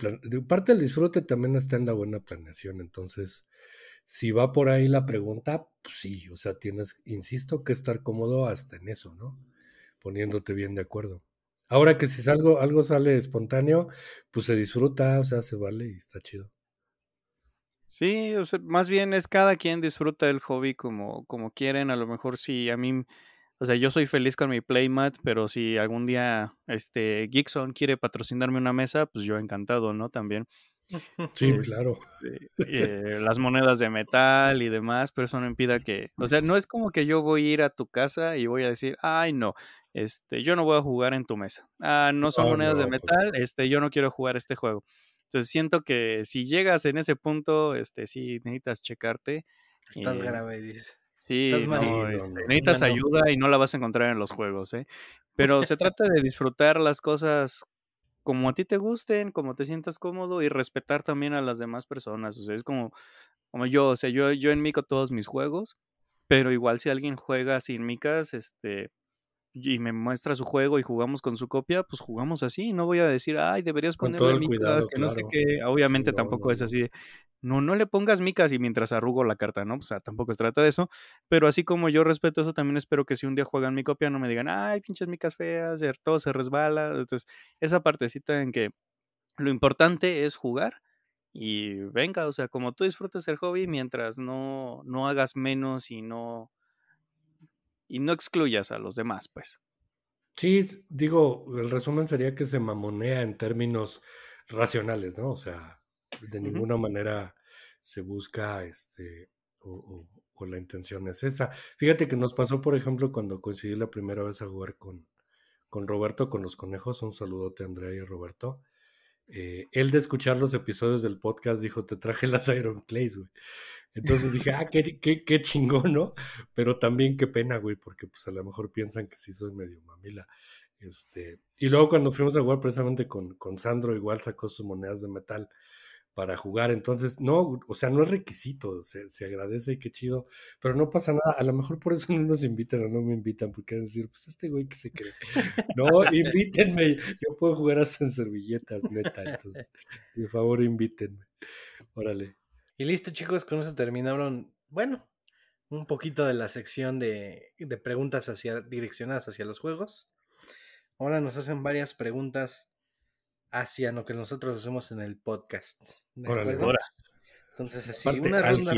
parte del disfrute también está en la buena planeación. Entonces, si va por ahí la pregunta, pues sí, o sea, tienes, insisto, que estar cómodo hasta en eso, ¿no? Poniéndote bien de acuerdo. Ahora que si algo, algo sale espontáneo, pues se disfruta, o sea, se vale y está chido. Sí, o sea, más bien es cada quien disfruta el hobby como, como quieren. A lo mejor si a mí o sea, yo soy feliz con mi playmat, pero si algún día este Gixon quiere patrocinarme una mesa, pues yo encantado, ¿no? También. Sí, este, claro. Eh, las monedas de metal y demás, pero eso no impida que, o sea, no es como que yo voy a ir a tu casa y voy a decir, ay no, este, yo no voy a jugar en tu mesa. Ah, no son oh, monedas de pues metal, este, yo no quiero jugar este juego. Entonces siento que si llegas en ese punto, este, sí necesitas checarte. Estás grave, dices. Sí, este, necesitas ayuda y no la vas a encontrar en los juegos, ¿eh? Pero se trata de disfrutar las cosas como a ti te gusten, como te sientas cómodo y respetar también a las demás personas. O sea, es como, como yo, o sea, yo, yo enmico todos mis juegos, pero igual si alguien juega sin micas, este, y me muestra su juego y jugamos con su copia, pues jugamos así. No voy a decir, ay, deberías ponerle micas, que no sé qué. Obviamente tampoco es así. no, no le pongas micas y mientras arrugo la carta, ¿no? O sea, tampoco se trata de eso. Pero así como yo respeto eso, también espero que si un día juegan mi copia, no me digan, ay, pinches micas feas, todo se resbala. Entonces, esa partecita en que lo importante es jugar y venga, o sea, como tú disfrutes el hobby mientras no, no hagas menos y no y no excluyas a los demás, pues. Sí, digo, el resumen sería que se mamonea en términos racionales, ¿no? O sea, de ninguna manera se busca este o, o, la intención es esa. Fíjate que nos pasó, por ejemplo, cuando coincidí la primera vez a jugar con, con Roberto, con los conejos. Un saludote, Andrea y Roberto. Eh, él de escuchar los episodios del podcast dijo, te traje las Iron Clays, güey. Entonces dije, ah, qué, qué, qué chingón, ¿no? Pero también qué pena, güey, porque pues a lo mejor piensan que sí soy medio mamila. Este, y luego cuando fuimos a jugar precisamente con, con Sandro, igual sacó sus monedas de metal para jugar. Entonces, no, o sea, no es requisito, se, se agradece y qué chido, pero no pasa nada. A lo mejor por eso no nos invitan o no me invitan, porque van a decir, pues este güey que se cree. no, invítenme, yo puedo jugar hasta en servilletas, neta. Entonces, por favor, invítenme. Órale. Y listo, chicos, con eso terminaron, bueno, un poquito de la sección de, preguntas hacia, direccionadas hacia los juegos. Ahora nos hacen varias preguntas hacia lo que nosotros hacemos en el podcast. Entonces, así, una ronda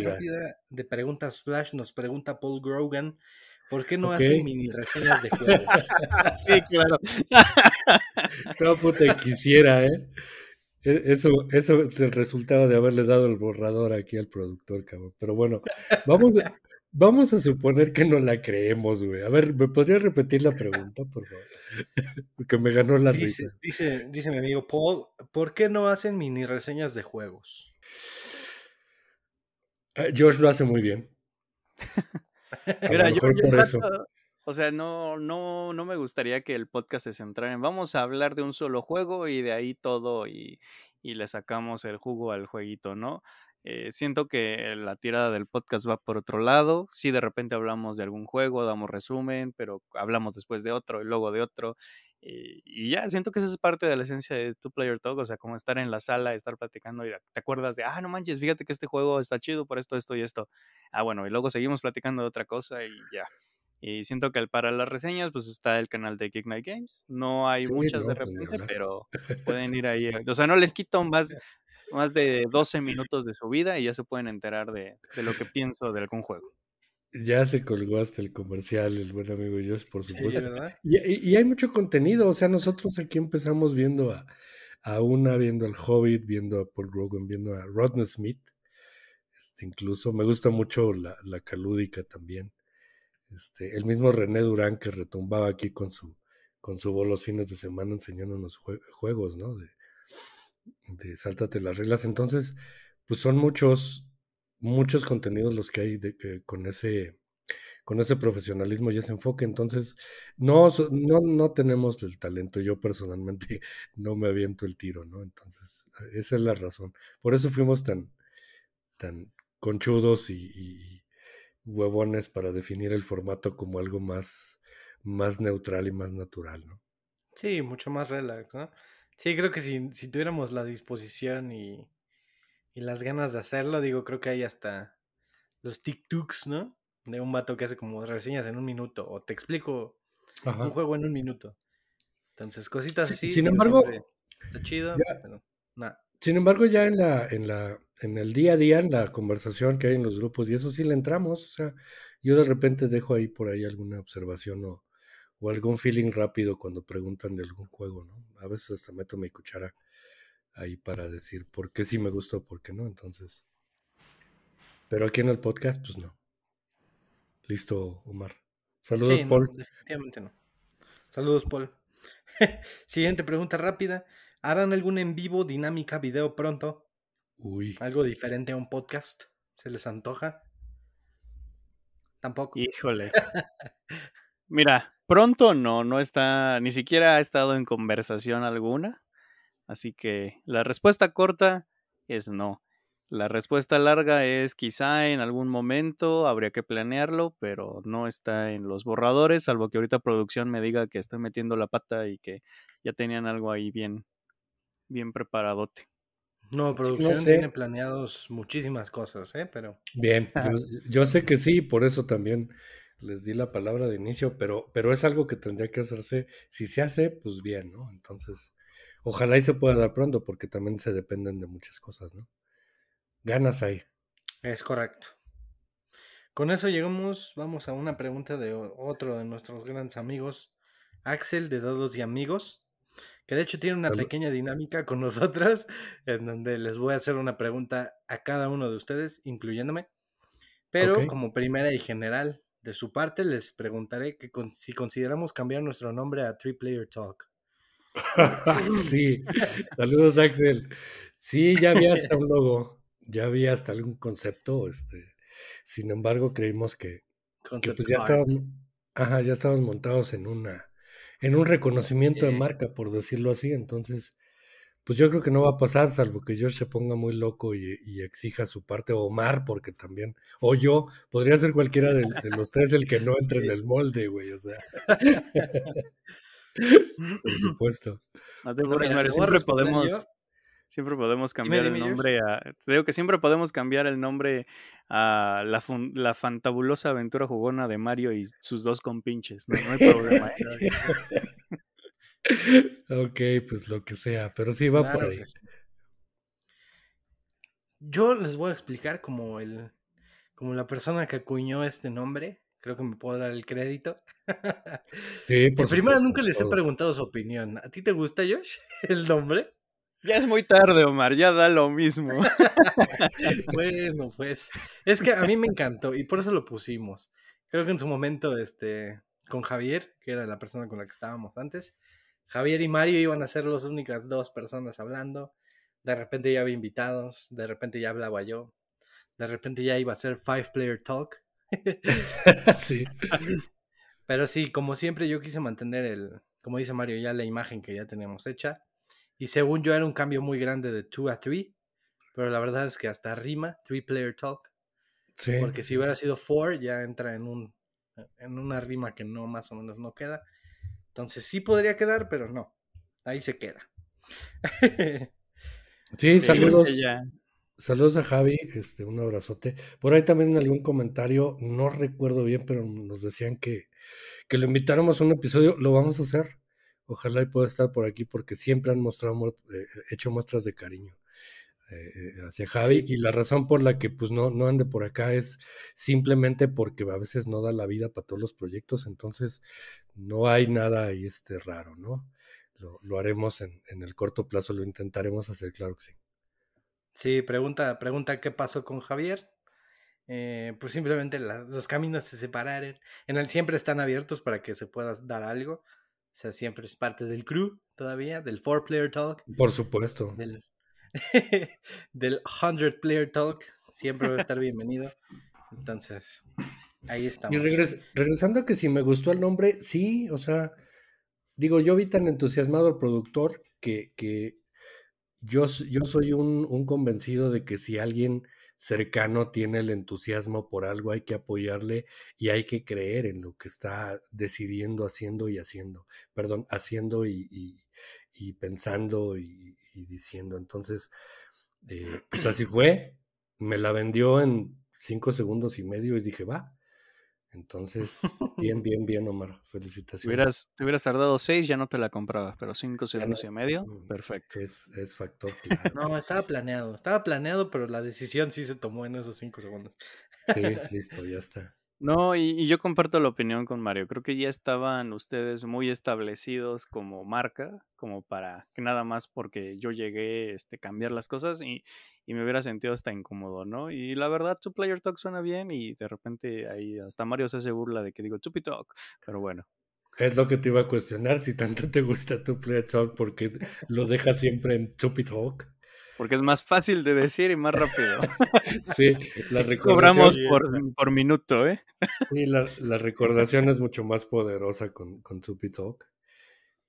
de preguntas flash nos pregunta Paul Grogan. ¿Por qué no hacen mini reseñas de juegos? sí, claro. quisiera, ¿eh? E-, eso, eso es el resultado de haberle dado el borrador aquí al productor, cabrón. Pero bueno, vamos, a, vamos a suponer que no la creemos, güey. A ver, ¿me podría repetir la pregunta, por favor? Porque me ganó la risa. Dice, dice mi amigo Paul, ¿por qué no hacen mini reseñas de juegos? George ah, lo hace muy bien. A mejor por eso. O sea, no, no, no me gustaría que el podcast se centrara en vamos a hablar de un solo juego y de ahí todo y, y le sacamos el jugo al jueguito, ¿no? Eh, siento que la tirada del podcast va por otro lado. Si de repente hablamos de algún juego, damos resumen, pero hablamos después de otro y luego de otro. Eh, y ya, siento que esa es parte de la esencia de Two Player Talk, o sea, como estar en la sala, estar platicando y te acuerdas de, ah, no manches, fíjate que este juego está chido por esto, esto y esto. Ah, bueno, y luego seguimos platicando de otra cosa y ya. Y siento que para las reseñas, pues está el canal de Geek Night Games. No hay muchas de pues, repente, pero pueden ir ahí. Eh, o sea, no les quito más, más de 12 minutos de su vida y ya se pueden enterar de, lo que pienso de algún juego. Ya se colgó hasta el comercial, el buen amigo Josh, por supuesto. y, y, hay mucho contenido, o sea, nosotros aquí empezamos viendo a, una, viendo al Hobbit, viendo a Paul Rogan, viendo a Rodney Smith. Este, incluso me gusta mucho la, la calúdica también. Este, el mismo René Durán que retumbaba aquí con su, con su voz los fines de semana enseñándonos juegos, ¿no? De, de Sáltate las reglas. Entonces, pues son muchos, muchos contenidos los que hay de, con ese con ese profesionalismo y ese enfoque. Entonces, no, no, no tenemos el talento. Yo personalmente no me aviento el tiro, ¿no? Entonces, esa es la razón. Por eso fuimos tan, tan conchudos y huevones para definir el formato como algo más, más neutral y más natural, ¿no? Sí, mucho más relax, ¿no? Sí, creo que si, tuviéramos la disposición y, las ganas de hacerlo, digo, creo que hay hasta los TikToks, ¿no? De un vato que hace como reseñas en un minuto, o te explico un juego en un minuto. Entonces, cositas así. Sin embargo, está chido. Sin embargo, ya en la, en la en el día a día, en la conversación que hay en los grupos, y eso sí le entramos, o sea, yo de repente dejo ahí por ahí alguna observación o, algún feeling rápido cuando preguntan de algún juego, ¿no? A veces hasta meto mi cuchara ahí para decir por qué sí me gustó, por qué no, entonces. Pero aquí en el podcast, pues no. Listo, Omar. Saludos, Paul. definitivamente no. Saludos, Paul. Siguiente pregunta rápida. ¿Harán algún en vivo, dinámica, video pronto? Algo diferente a un podcast. ¿Se les antoja? Tampoco. Híjole. Mira, pronto no, no está, ni siquiera ha estado en conversación alguna. Así que la respuesta corta es no. La respuesta larga es quizá en algún momento habría que planearlo, pero no está en los borradores, salvo que ahorita producción me diga que estoy metiendo la pata y que ya tenían algo ahí bien, bien preparadote. No, producción tiene planeados muchísimas cosas, ¿eh? Pero... Bien, yo, sé que sí, por eso también les di la palabra de inicio, pero, pero es algo que tendría que hacerse, si se hace, pues bien, ¿no? Entonces, ojalá y se pueda dar pronto, porque también se dependen de muchas cosas, ¿no? Ganas ahí. Es correcto. Con eso llegamos, vamos a una pregunta de otro de nuestros grandes amigos, Axel de Dados y Amigos que de hecho tiene una pequeña dinámica con nosotras en donde les voy a hacer una pregunta a cada uno de ustedes, incluyéndome. Pero como primera y general, de su parte, les preguntaré que si consideramos cambiar nuestro nombre a Three Player Talk. sí, saludos Axel. Sí, ya había hasta un logo, ya había hasta algún concepto, este. Sin embargo, creímos que, pues, ya, estábamos, ajá, ya estábamos montados en una en un reconocimiento de marca, por decirlo así. Entonces, pues yo creo que no va a pasar, salvo que George se ponga muy loco y, exija su parte, o Omar, porque también, o yo, podría ser cualquiera de, los tres el que no entre en el molde, güey, o sea. por supuesto. No te podemos... Siempre podemos cambiar el nombre a. Te digo que siempre podemos cambiar el nombre a la, fantabulosa aventura jugona de Mario y sus dos compinches. No, hay problema. ¿eh? ok, pues lo que sea, pero sí va por ahí. Yo les voy a explicar como el. Como la persona que acuñó este nombre, creo que me puedo dar el crédito. Sí, por Primero, nunca les he preguntado su opinión. ¿A ti te gusta, Josh, el nombre? Ya es muy tarde, Omar, ya da lo mismo. bueno, pues. Es que a mí me encantó y por eso lo pusimos. Creo que en su momento, este, con Javier, que era la persona con la que estábamos antes, Javier y Mario iban a ser las únicas dos personas hablando. De repente ya había invitados, de repente ya hablaba yo, de repente ya iba a ser Five Player Talk. sí. Pero sí, como siempre, yo quise mantener el, como dice Mario, ya la imagen que ya tenemos hecha y según yo era un cambio muy grande de 2 a 3, pero la verdad es que hasta rima, 3 player talk. Porque si hubiera sido 4 ya entra en un en una rima que no más o menos no queda. Entonces sí podría quedar, pero no. Ahí se queda. sí, saludos. saludos a Javi, este, un abrazote. Por ahí también algún comentario, no recuerdo bien, pero nos decían que, que lo invitáramos a un episodio, lo vamos a hacer ojalá y pueda estar por aquí porque siempre han mostrado, eh, eh, hecho muestras de cariño eh, hacia Javi y la razón por la que pues no, no ande por acá es simplemente porque a veces no da la vida para todos los proyectos, entonces no hay nada ahí este raro, ¿no? Lo, haremos en, el corto plazo, lo intentaremos hacer, claro que sí. Sí, pregunta, pregunta qué pasó con Javier. pues simplemente los caminos se separaron. En el siempre están abiertos para que se pueda dar algo. O sea, siempre es parte del crew todavía, del four player talk. Por supuesto. Del, del 100 player talk. Siempre va a estar bienvenido. Entonces, ahí estamos. Y regresando a que si me gustó el nombre, sí, o sea, digo, yo vi tan entusiasmado al productor que, yo, yo soy un, convencido de que si alguien cercano tiene el entusiasmo por algo, hay que apoyarle y hay que creer en lo que está decidiendo, haciendo y haciendo, perdón, haciendo y, pensando y, diciendo. Entonces, eh, pues así fue, me la vendió en cinco segundos y medio y dije, va, entonces, bien, bien, bien, Omar. Felicitaciones. Te hubieras, hubieras tardado seis, ya no te la comprabas, pero cinco segundos y medio, perfecto. Es, es factor No, estaba planeado, estaba planeado, pero la decisión sí se tomó en esos cinco segundos. Sí, listo, ya está. No, y, yo comparto la opinión con Mario. Creo que ya estaban ustedes muy establecidos como marca, como para que nada más porque yo llegué este, cambiar las cosas y, me hubiera sentido hasta incómodo, ¿no? Y la verdad, tu Player Talk suena bien y de repente ahí hasta Mario se hace burla de que digo Tupi Talk, pero bueno. Es lo que te iba a cuestionar, si tanto te gusta tu Player Talk, porque lo dejas siempre en Tupi Talk porque es más fácil de decir y más rápido. Sí, la recordación. Cobramos por, minuto, ¿eh? Sí, la, recordación es mucho más poderosa con, con Talk.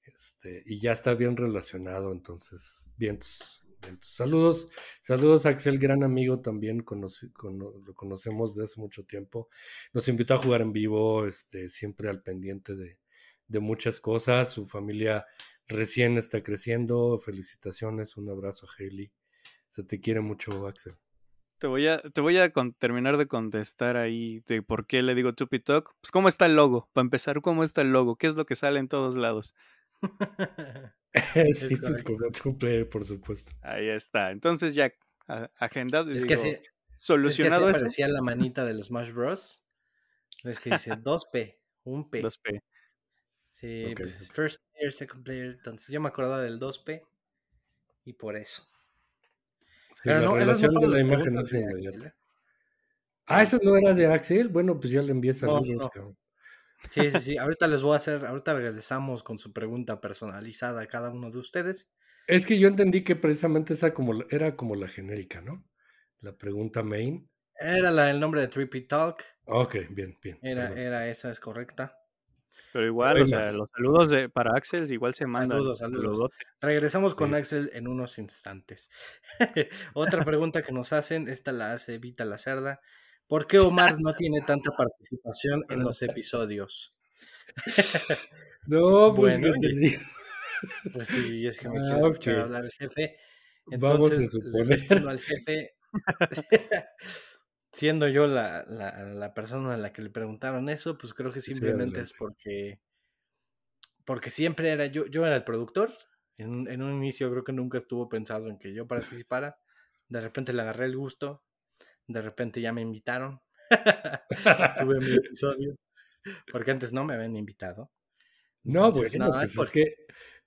Este, y ya está bien relacionado, entonces, bien. tus Saludos, saludos a Axel, gran amigo también, lo conocemos desde hace mucho tiempo. Nos invitó a jugar en vivo, este, siempre al pendiente de, muchas cosas. Su familia recién está creciendo. Felicitaciones, un abrazo a Haley. Se te quiere mucho, Axel. Te voy a, te voy a terminar de contestar ahí de por qué le digo Tupi Talk. Pues, ¿cómo está el logo? Para empezar, ¿cómo está el logo? ¿Qué es lo que sale en todos lados? sí, pues de player, por supuesto. Ahí está. Entonces, ya agendado. Es que se solucionado es que la manita los Smash Bros. Es que dice 2P, 1 P. 2P. Sí, pues, first player, second player. Entonces, yo me acordaba del 2P y por eso la relación de la imagen Ah, esa no era de Axel. Bueno, pues ya le envié saludos, Sí, sí, sí. ahorita les voy a hacer, ahorita regresamos con su pregunta personalizada a cada uno de ustedes. Es que yo entendí que precisamente esa como, era como la genérica, ¿no? La pregunta main. Era la, el nombre de Trippy Talk. Ok, bien, bien. Era, era esa, es correcta. Pero igual, o sea, los saludos de, para Axel igual se mandan. Saludos, saludos. Regresamos con Axel en unos instantes. Otra pregunta que nos hacen, esta la hace Vita Cerda. ¿Por qué Omar no tiene tanta participación en los episodios? no, pues bueno, no Pues sí, es que me ah, quiero hablar jefe. Entonces, Vamos a suponer. al jefe. siendo yo la, persona a la que le preguntaron eso, pues creo que simplemente es porque, porque siempre era yo, yo era el productor. En, un inicio creo que nunca estuvo pensado en que yo participara. De repente le agarré el gusto. De repente ya me invitaron. Tuve mi episodio. Porque antes no me habían invitado. no, pues, porque...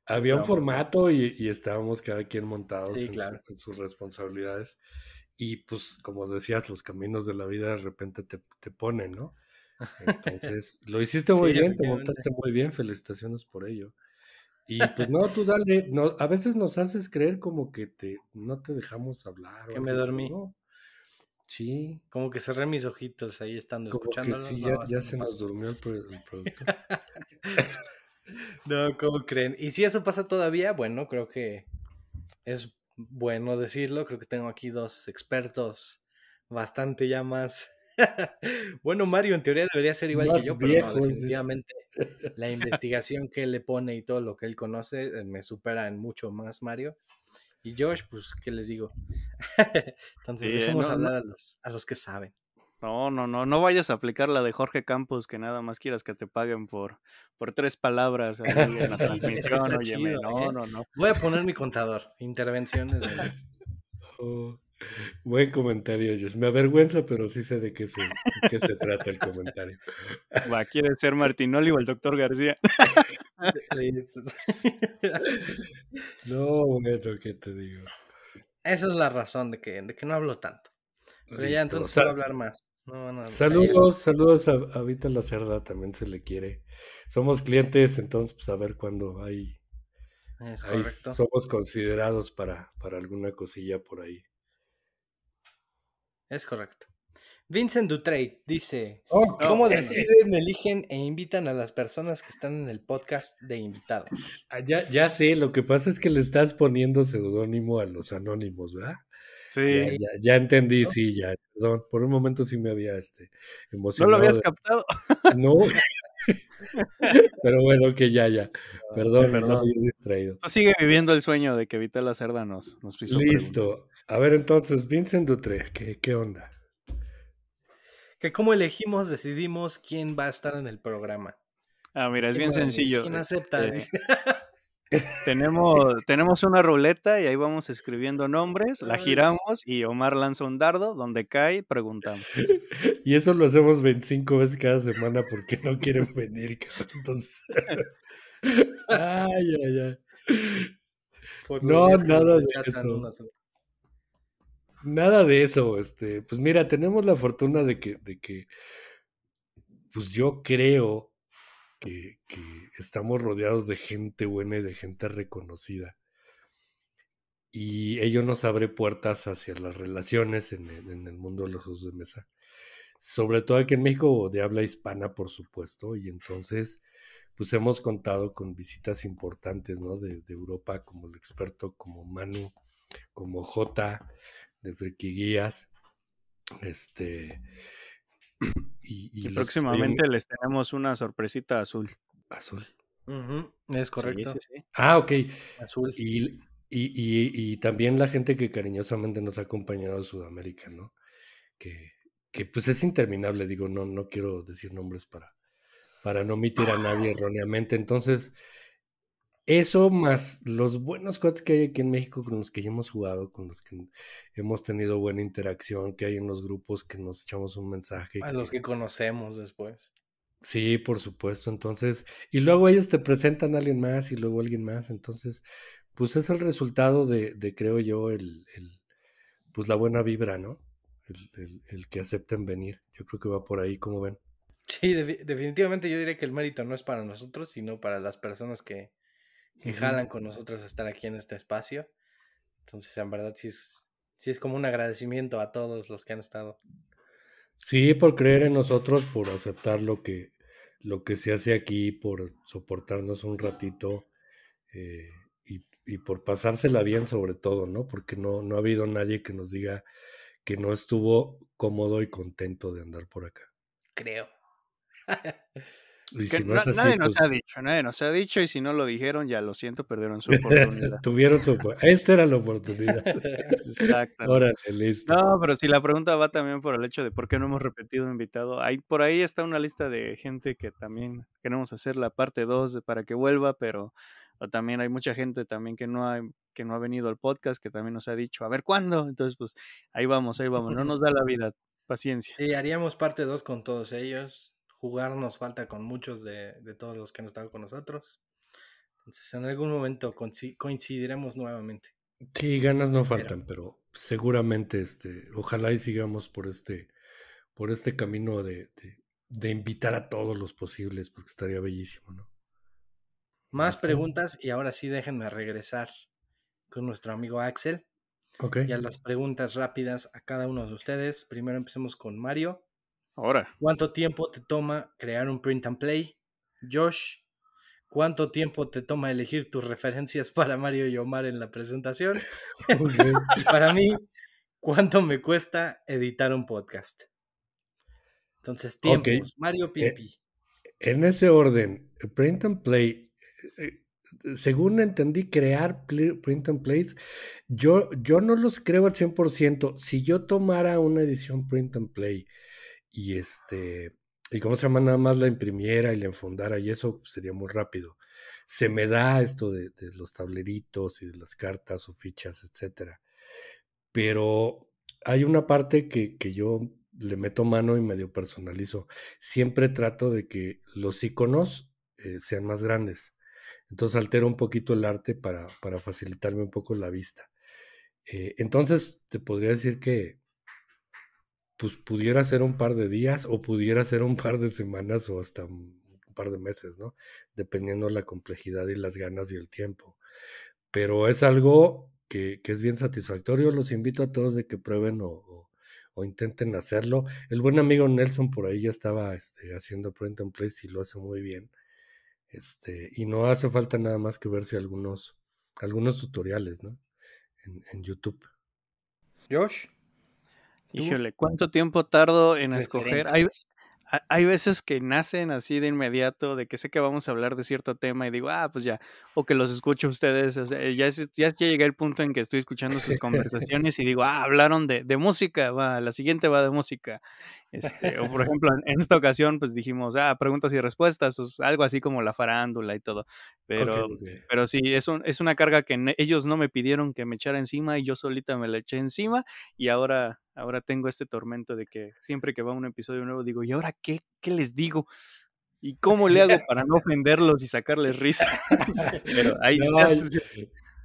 había un pues formato y, estábamos cada quien montados en sus responsabilidades y pues como decías, los caminos de la vida de repente te, ponen, ¿no? Entonces, lo hiciste muy bien, te montaste muy bien, felicitaciones por ello. Y pues no, tú dale, no, a veces nos haces creer como que te, no te dejamos hablar. Que me dormí. Sí. Como que cerré mis ojitos ahí estando escuchando. sí, ya, se nos durmió el producto. no, ¿cómo creen? Y si eso pasa todavía, bueno, creo que es bueno decirlo, creo que tengo aquí dos expertos bastante ya más. bueno, Mario en teoría debería ser igual que yo, pero definitivamente la investigación que él le pone y todo lo que él conoce eh, me supera en mucho más, Mario. Y Josh, pues, ¿qué les digo? Entonces, eh, dejemos hablar a los que saben. No, no, no, no vayas a aplicar la de Jorge Campos que nada más quieras que te paguen por, por tres palabras no, ¿eh? no, no. Voy a poner mi contador. Intervenciones. Oh. buen comentario, Josh. Me avergüenza, pero sí sé de qué se, trata el comentario. Va, ¿quieres ser Martinoli o el doctor García? no, bueno, ¿qué te digo? Esa es la razón de que, de que no hablo tanto ya entonces a hablar más. saludos, saludos a, Vita La Cerda, también se le quiere. Somos clientes, entonces pues a ver cuándo hay. Es somos considerados para, para alguna cosilla por ahí. Es correcto. Vincent Dutrey dice: oh, ¿Cómo deciden, eligen e invitan a las personas que están en el podcast de invitados? Ah, ya, ya, sé, lo que pasa es que le estás poniendo seudónimo a los anónimos, ¿verdad? Sí. Ya, entendí, sí, ya. por un momento sí me había este, emocionado. No lo habías captado. No. Pero bueno, que ya, ya. Perdón, ah, Perdón. no distraído. sigue viviendo el sueño de que la Cerda nos, nos pisó. Listo. A ver, entonces, Vincent Dutre, ¿qué, onda? Que cómo elegimos, decidimos quién va a estar en el programa. Ah, mira, es bien sencillo. ¿Quién este, acepta? Eh, tenemos, tenemos una ruleta y ahí vamos escribiendo nombres, la giramos y Omar lanza un dardo, donde cae, preguntamos. Y eso lo hacemos 25 veces cada semana porque no quieren venir. Entonces... ay, ay, ay. no, nada de eso. Nada de eso, este. Pues mira, tenemos la fortuna de que, de que pues yo creo que, estamos rodeados de gente buena y de gente reconocida. Y ello nos abre puertas hacia las relaciones en el, mundo de los juegos de mesa. Sobre todo aquí en México, de habla hispana, por supuesto. Y entonces, pues hemos contado con visitas importantes, ¿no? De, Europa, como el experto, como Manu, como J, de Friki Guías. Este. Y, próximamente este les tenemos una sorpresita azul. Azul. Es correcto. Ah, ok. Azul. Y, y, también la gente que cariñosamente nos ha acompañado a Sudamérica, ¿no? Que, que pues es interminable, digo, no, no quiero decir nombres para, para no omitir a nadie erróneamente. Entonces, eso más los buenos cuates que hay aquí en México con los que ya hemos jugado, con los que hemos tenido buena interacción, que hay en los grupos que nos echamos un mensaje. A los que conocemos después. Sí, por supuesto. Entonces, y luego ellos te presentan a alguien más y luego a alguien más. Entonces, pues es el resultado de, de creo yo, el, el, pues la buena vibra, ¿no? El, el, que acepten venir. Yo creo que va por ahí, como ven. Sí, definitivamente yo diría que el mérito no es para nosotros, sino para las personas que, que jalan con nosotros estar aquí en este espacio. Entonces, en verdad, sí es, sí es como un agradecimiento a todos los que han estado. Sí, por creer en nosotros, por aceptar lo que, lo que se hace aquí, por soportarnos un ratito eh, y, y, por pasársela bien sobre todo, ¿no? Porque no, no ha habido nadie que nos diga que no estuvo cómodo y contento de andar por acá. Creo. nadie nos ha pues. dicho, nadie nos ha dicho y si no lo dijeron, ya lo siento, perdieron su oportunidad. Tuvieron su Esta era la oportunidad. Exactamente. Órale, listo. No, pero si la pregunta va también por el hecho de por qué no hemos repetido invitado, ahí, por ahí está una lista de gente que también queremos hacer la parte 2 para que vuelva, pero también hay mucha gente también que no ha, que no ha venido al podcast, que también nos ha dicho, a ver cuándo. Entonces, pues ahí vamos, ahí vamos. No nos da la vida. Paciencia. y haríamos parte 2 con todos ellos jugar nos falta con muchos de, todos los que han estado con nosotros. Entonces, en algún momento coincidiremos nuevamente. Sí, ganas no faltan, pero, seguramente este, ojalá y sigamos por este, por este camino de, de, invitar a todos los posibles, porque estaría bellísimo, ¿no? Más preguntas y ahora sí déjenme regresar con nuestro amigo Axel. Ok. Y a las preguntas rápidas a cada uno de ustedes. Primero empecemos con Mario. Ahora. ¿Cuánto tiempo te toma crear un print and play? Josh, ¿cuánto tiempo te toma elegir tus referencias para Mario y Omar en la presentación? y para mí, ¿cuánto me cuesta editar un podcast? Entonces, tiempo. Mario eh, Pimpi. en ese orden, print and play. Eh, según entendí, crear print and plays, yo, yo no los creo al 100%. Si yo tomara una edición print and play, y este, y cómo se llama, nada más la imprimiera y la enfundara y eso sería muy rápido. Se me da esto de, los tableritos y de las cartas o fichas, etcétera. Pero hay una parte que, yo le meto mano y medio personalizo. Siempre trato de que los iconos eh, sean más grandes. Entonces altero un poquito el arte para, para facilitarme un poco la vista. Eh, entonces te podría decir que pues pudiera ser un par de días o pudiera ser un par de semanas o hasta un par de meses, ¿no? Dependiendo la complejidad y las ganas y el tiempo. Pero es algo que, es bien satisfactorio. Los invito a todos de que prueben o, o, intenten hacerlo. El buen amigo Nelson por ahí ya estaba este, haciendo print and place y lo hace muy bien. Este, y no hace falta nada más que verse algunos, algunos tutoriales, ¿no? en, en YouTube. Josh. Híjole, ¿cuánto tiempo tardo en escoger? Hay, veces que nacen así de inmediato, de que sé que vamos a hablar de cierto tema y digo, ah, pues ya, o que los escucho ustedes, o sea, eh, ya, ya, llegué al punto en que estoy escuchando sus conversaciones y digo, ah, hablaron de, de música, va, la siguiente va de música. Este, o por ejemplo, en, esta ocasión, pues dijimos, ah, preguntas y respuestas, pues, algo así como la farándula y todo. Pero, pero sí, es, es una carga que ellos no me pidieron que me echara encima y yo solita me la eché encima y ahora, ahora tengo este tormento de que siempre que va un episodio nuevo digo, ¿y ahora qué? ¿Qué les digo? ¿Y cómo le hago para no ofenderlos y sacarles risa? pero ahí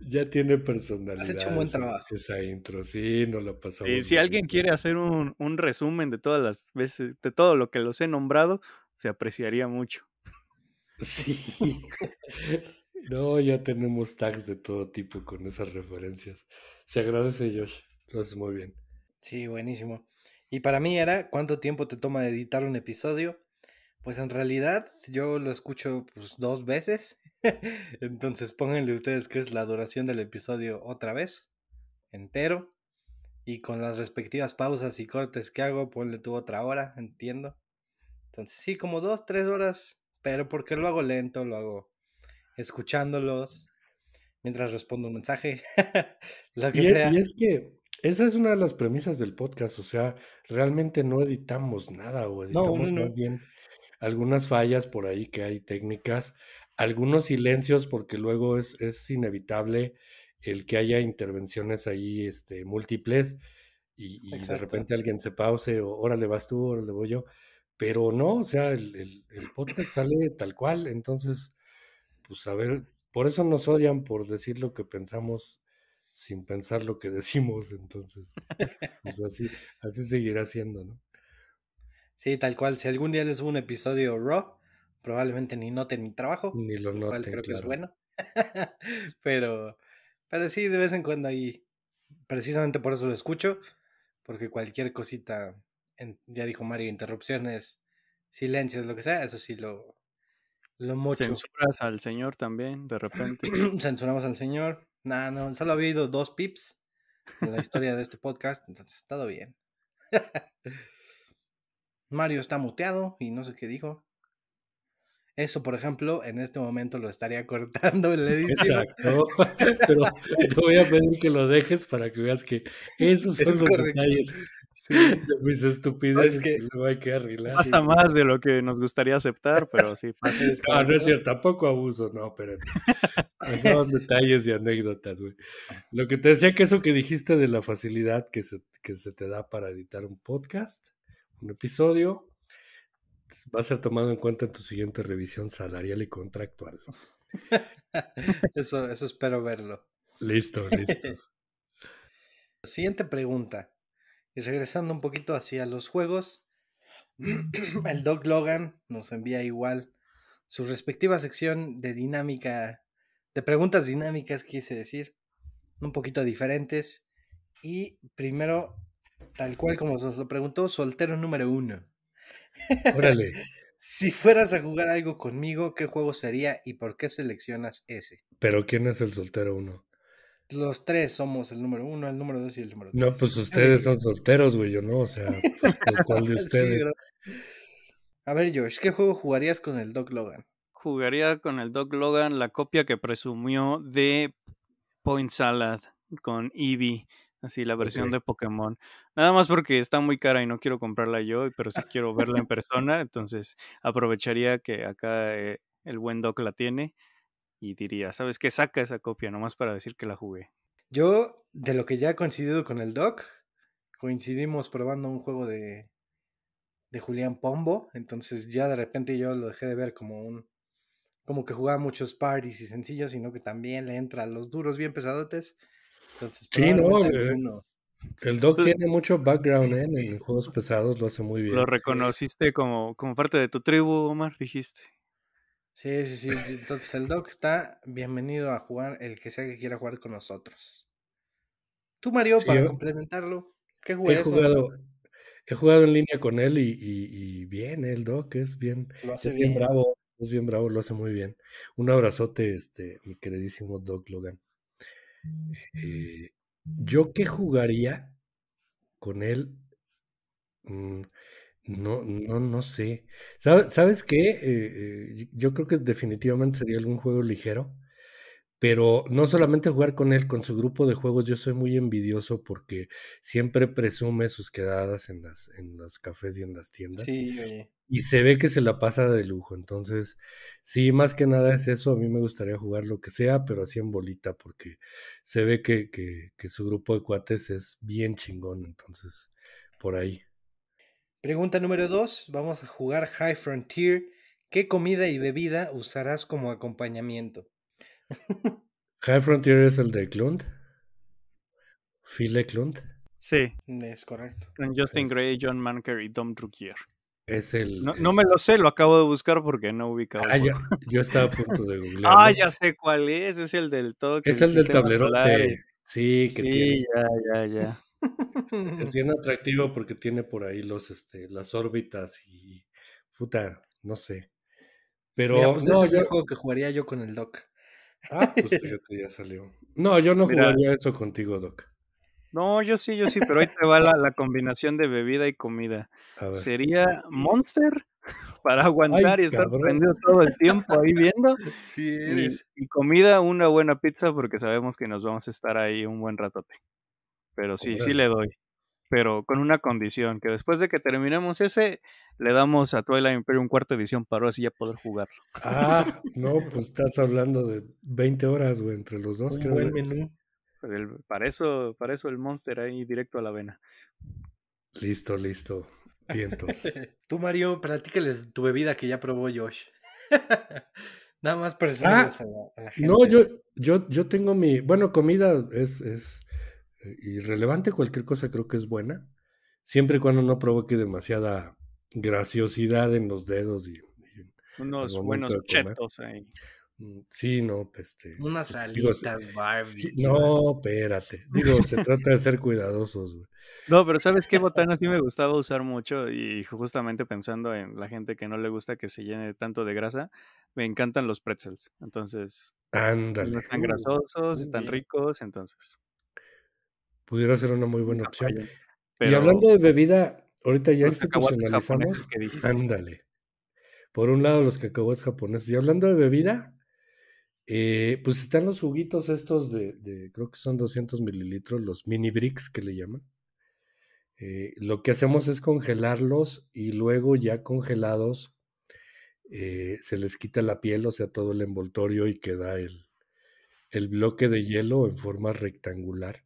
ya tiene personalidad. Has hecho un buen trabajo. Esa intro, sí, nos la pasamos. Y si alguien quiere hacer un, resumen de todas las veces, de todo lo que los he nombrado, se apreciaría mucho. Sí. no, ya tenemos tags de todo tipo con esas referencias. Se agradece, Josh. Lo haces muy bien. Sí, buenísimo. Y para mí era, ¿cuánto tiempo te toma editar un episodio? Pues en realidad yo lo escucho pues, dos veces Entonces pónganle ustedes que es la duración del episodio otra vez, entero, y con las respectivas pausas y cortes que hago, ponle tú otra hora, entiendo. Entonces sí, como dos, tres horas, pero porque lo hago lento, lo hago escuchándolos, mientras respondo un mensaje, lo que e, sea. Y es que esa es una de las premisas del podcast, o sea, realmente no editamos nada o editamos más bien algunas fallas por ahí que hay técnicas algunos silencios porque luego es, es, inevitable el que haya intervenciones ahí este, múltiples y, de repente alguien se pause o órale vas tú, le voy yo, pero no, o sea, el, podcast sale tal cual, entonces, pues a ver, por eso nos odian por decir lo que pensamos sin pensar lo que decimos, entonces, pues así, así seguirá siendo, ¿no? Sí, tal cual, si algún día les hubo un episodio rock, probablemente ni noten mi trabajo. Ni lo noten. Cual creo que es bueno. pero, pero sí, de vez en cuando ahí. Precisamente por eso lo escucho. Porque cualquier cosita, ya dijo Mario, interrupciones, silencios, lo que sea, eso sí lo, lo mucho. Censuras al señor también, de repente. Censuramos al señor. No, no, solo ha habido dos pips en la historia de este podcast, entonces ha estado bien. Mario está muteado y no sé qué dijo. Eso, por ejemplo, en este momento lo estaría cortando el la Exacto. Pero te voy a pedir que lo dejes para que veas que esos son los detalles de mis estupideces que, luego hay que arreglar. Pasa más de lo que nos gustaría aceptar, pero sí pasa. No, no es cierto, tampoco abuso, no, pero son detalles y anécdotas, güey. Lo que te decía que eso que dijiste de la facilidad que se te da para editar un podcast, un episodio, va a ser tomado en cuenta en tu siguiente revisión salarial y contractual. eso, espero verlo. Listo, listo. Siguiente pregunta. Y regresando un poquito hacia los juegos, el Doc Logan nos envía igual su respectiva sección de dinámica, de preguntas dinámicas, quise decir, un poquito diferentes. Y primero, tal cual como nos lo preguntó, soltero número uno. Órale. si fueras a jugar algo conmigo, ¿qué juego sería y por qué seleccionas ese? Pero ¿quién es el soltero uno? Los tres somos el número uno, el número dos y el número tres. No, pues ustedes son solteros, güey, yo no, o sea, pues, cual de ustedes? a ver, Josh, ¿qué juego jugarías con el Doc Logan? Jugaría con el Doc Logan la copia que presumió de Point Salad con Eevee Así, la versión de Pokémon. Nada más porque está muy cara y no quiero comprarla yo, pero sí quiero verla en persona. Entonces aprovecharía que acá eh, el buen Doc la tiene y diría, ¿sabes qué? Saca esa copia nomás para decir que la jugué. Yo, de lo que ya he coincidido con el Doc, coincidimos probando un juego de, de Julián Pombo. Entonces ya de repente yo lo dejé de ver como un... Como que jugaba muchos parties y sencillos, sino que también le entra a los duros bien pesadotes sí, no, eh, el, Doc pues tiene mucho background eh, en juegos pesados, lo hace muy bien. Lo reconociste como, como parte de tu tribu, Omar, dijiste. Sí, sí, sí. Entonces el Doc está bienvenido a jugar el que sea que quiera jugar con nosotros. Tú, Mario, para complementarlo, ¿qué He jugado, he jugado en línea con él y, y, bien, eh, el Doc es bien, es bien, bravo, es bien bravo, lo hace muy bien. Un abrazote, este, mi queridísimo Doc Logan. Eh, yo que jugaría con él, mm, no, no, no sé. ¿Sabes, que qué? Eh, eh, yo creo que definitivamente sería algún juego ligero pero no solamente jugar con él, con su grupo de juegos, yo soy muy envidioso porque siempre presume sus quedadas en, las, en los cafés y en las tiendas. Y se ve que se la pasa de lujo. Entonces, sí, más que nada es eso. A mí me gustaría jugar lo que sea, pero así en bolita, porque se ve que, que, que su grupo de cuates es bien chingón. Entonces, por ahí. Pregunta número dos. Vamos a jugar High Frontier. ¿Qué comida y bebida usarás como acompañamiento? High Frontier es el de Klund Phil Clunt. E. Sí. Es correcto. Con Justin Gray, John Manker y Tom Druckier. Es el. No, me lo sé, lo acabo de buscar porque no ubicaba. Ah, yo estaba a punto de googlearlo. ah, ya sé cuál es. Es el del todo. Que es el del tablero. Sí, sí, ya, ya, ya. es bien atractivo porque tiene por ahí los, este, las órbitas y. Puta, no sé. Pero pues, no, yo... que jugaría yo con el Doc. Ah, pues ya salió. No, yo no jugaría eso contigo, Doc. No, yo sí, yo sí, pero ahí te va la, combinación de bebida y comida. Sería Monster para aguantar y estar prendido todo el tiempo ahí viendo. Sí, Y, comida, una buena pizza, porque sabemos que nos vamos a estar ahí un buen ratote. Pero sí, sí le doy pero con una condición, que después de que terminemos ese, le damos a Twilight Imperium cuarta edición para así ya poder jugarlo. Ah, no, pues estás hablando de 20 horas, güey, entre los dos. Un buen menú. para, eso, para eso el Monster ahí directo a la vena. Listo, listo. Vientos. Tú, Mario, platícales tu bebida que ya probó Josh. Nada más personas ah, gente. No, yo, yo, yo tengo mi. Bueno, comida es eh, irrelevante, cualquier cosa creo que es buena, siempre y cuando no provoque demasiada graciosidad en los dedos y, unos buenos chetos ahí. Mm, sí, no, este. Unas pues, alitas digo, no, espérate. Digo, se trata de ser cuidadosos, No, pero ¿sabes qué botana sí me gustaba usar mucho? Y justamente pensando en la gente que no le gusta que se llene tanto de grasa, me encantan los pretzels. Entonces. Pues, Ándale. están grasosos, están ricos, entonces pudiera ser una muy buena opción. y hablando de bebida, ahorita ya institucionalizamos. ándale. Por un lado, los cacahuates japoneses. Y hablando de bebida, eh, pues están los juguitos estos de, creo que son 200 mililitros, los mini bricks que le llaman. Eh, lo que hacemos es congelarlos y luego ya congelados eh, se les quita la piel, o sea, todo el envoltorio y queda el, el bloque de hielo en forma rectangular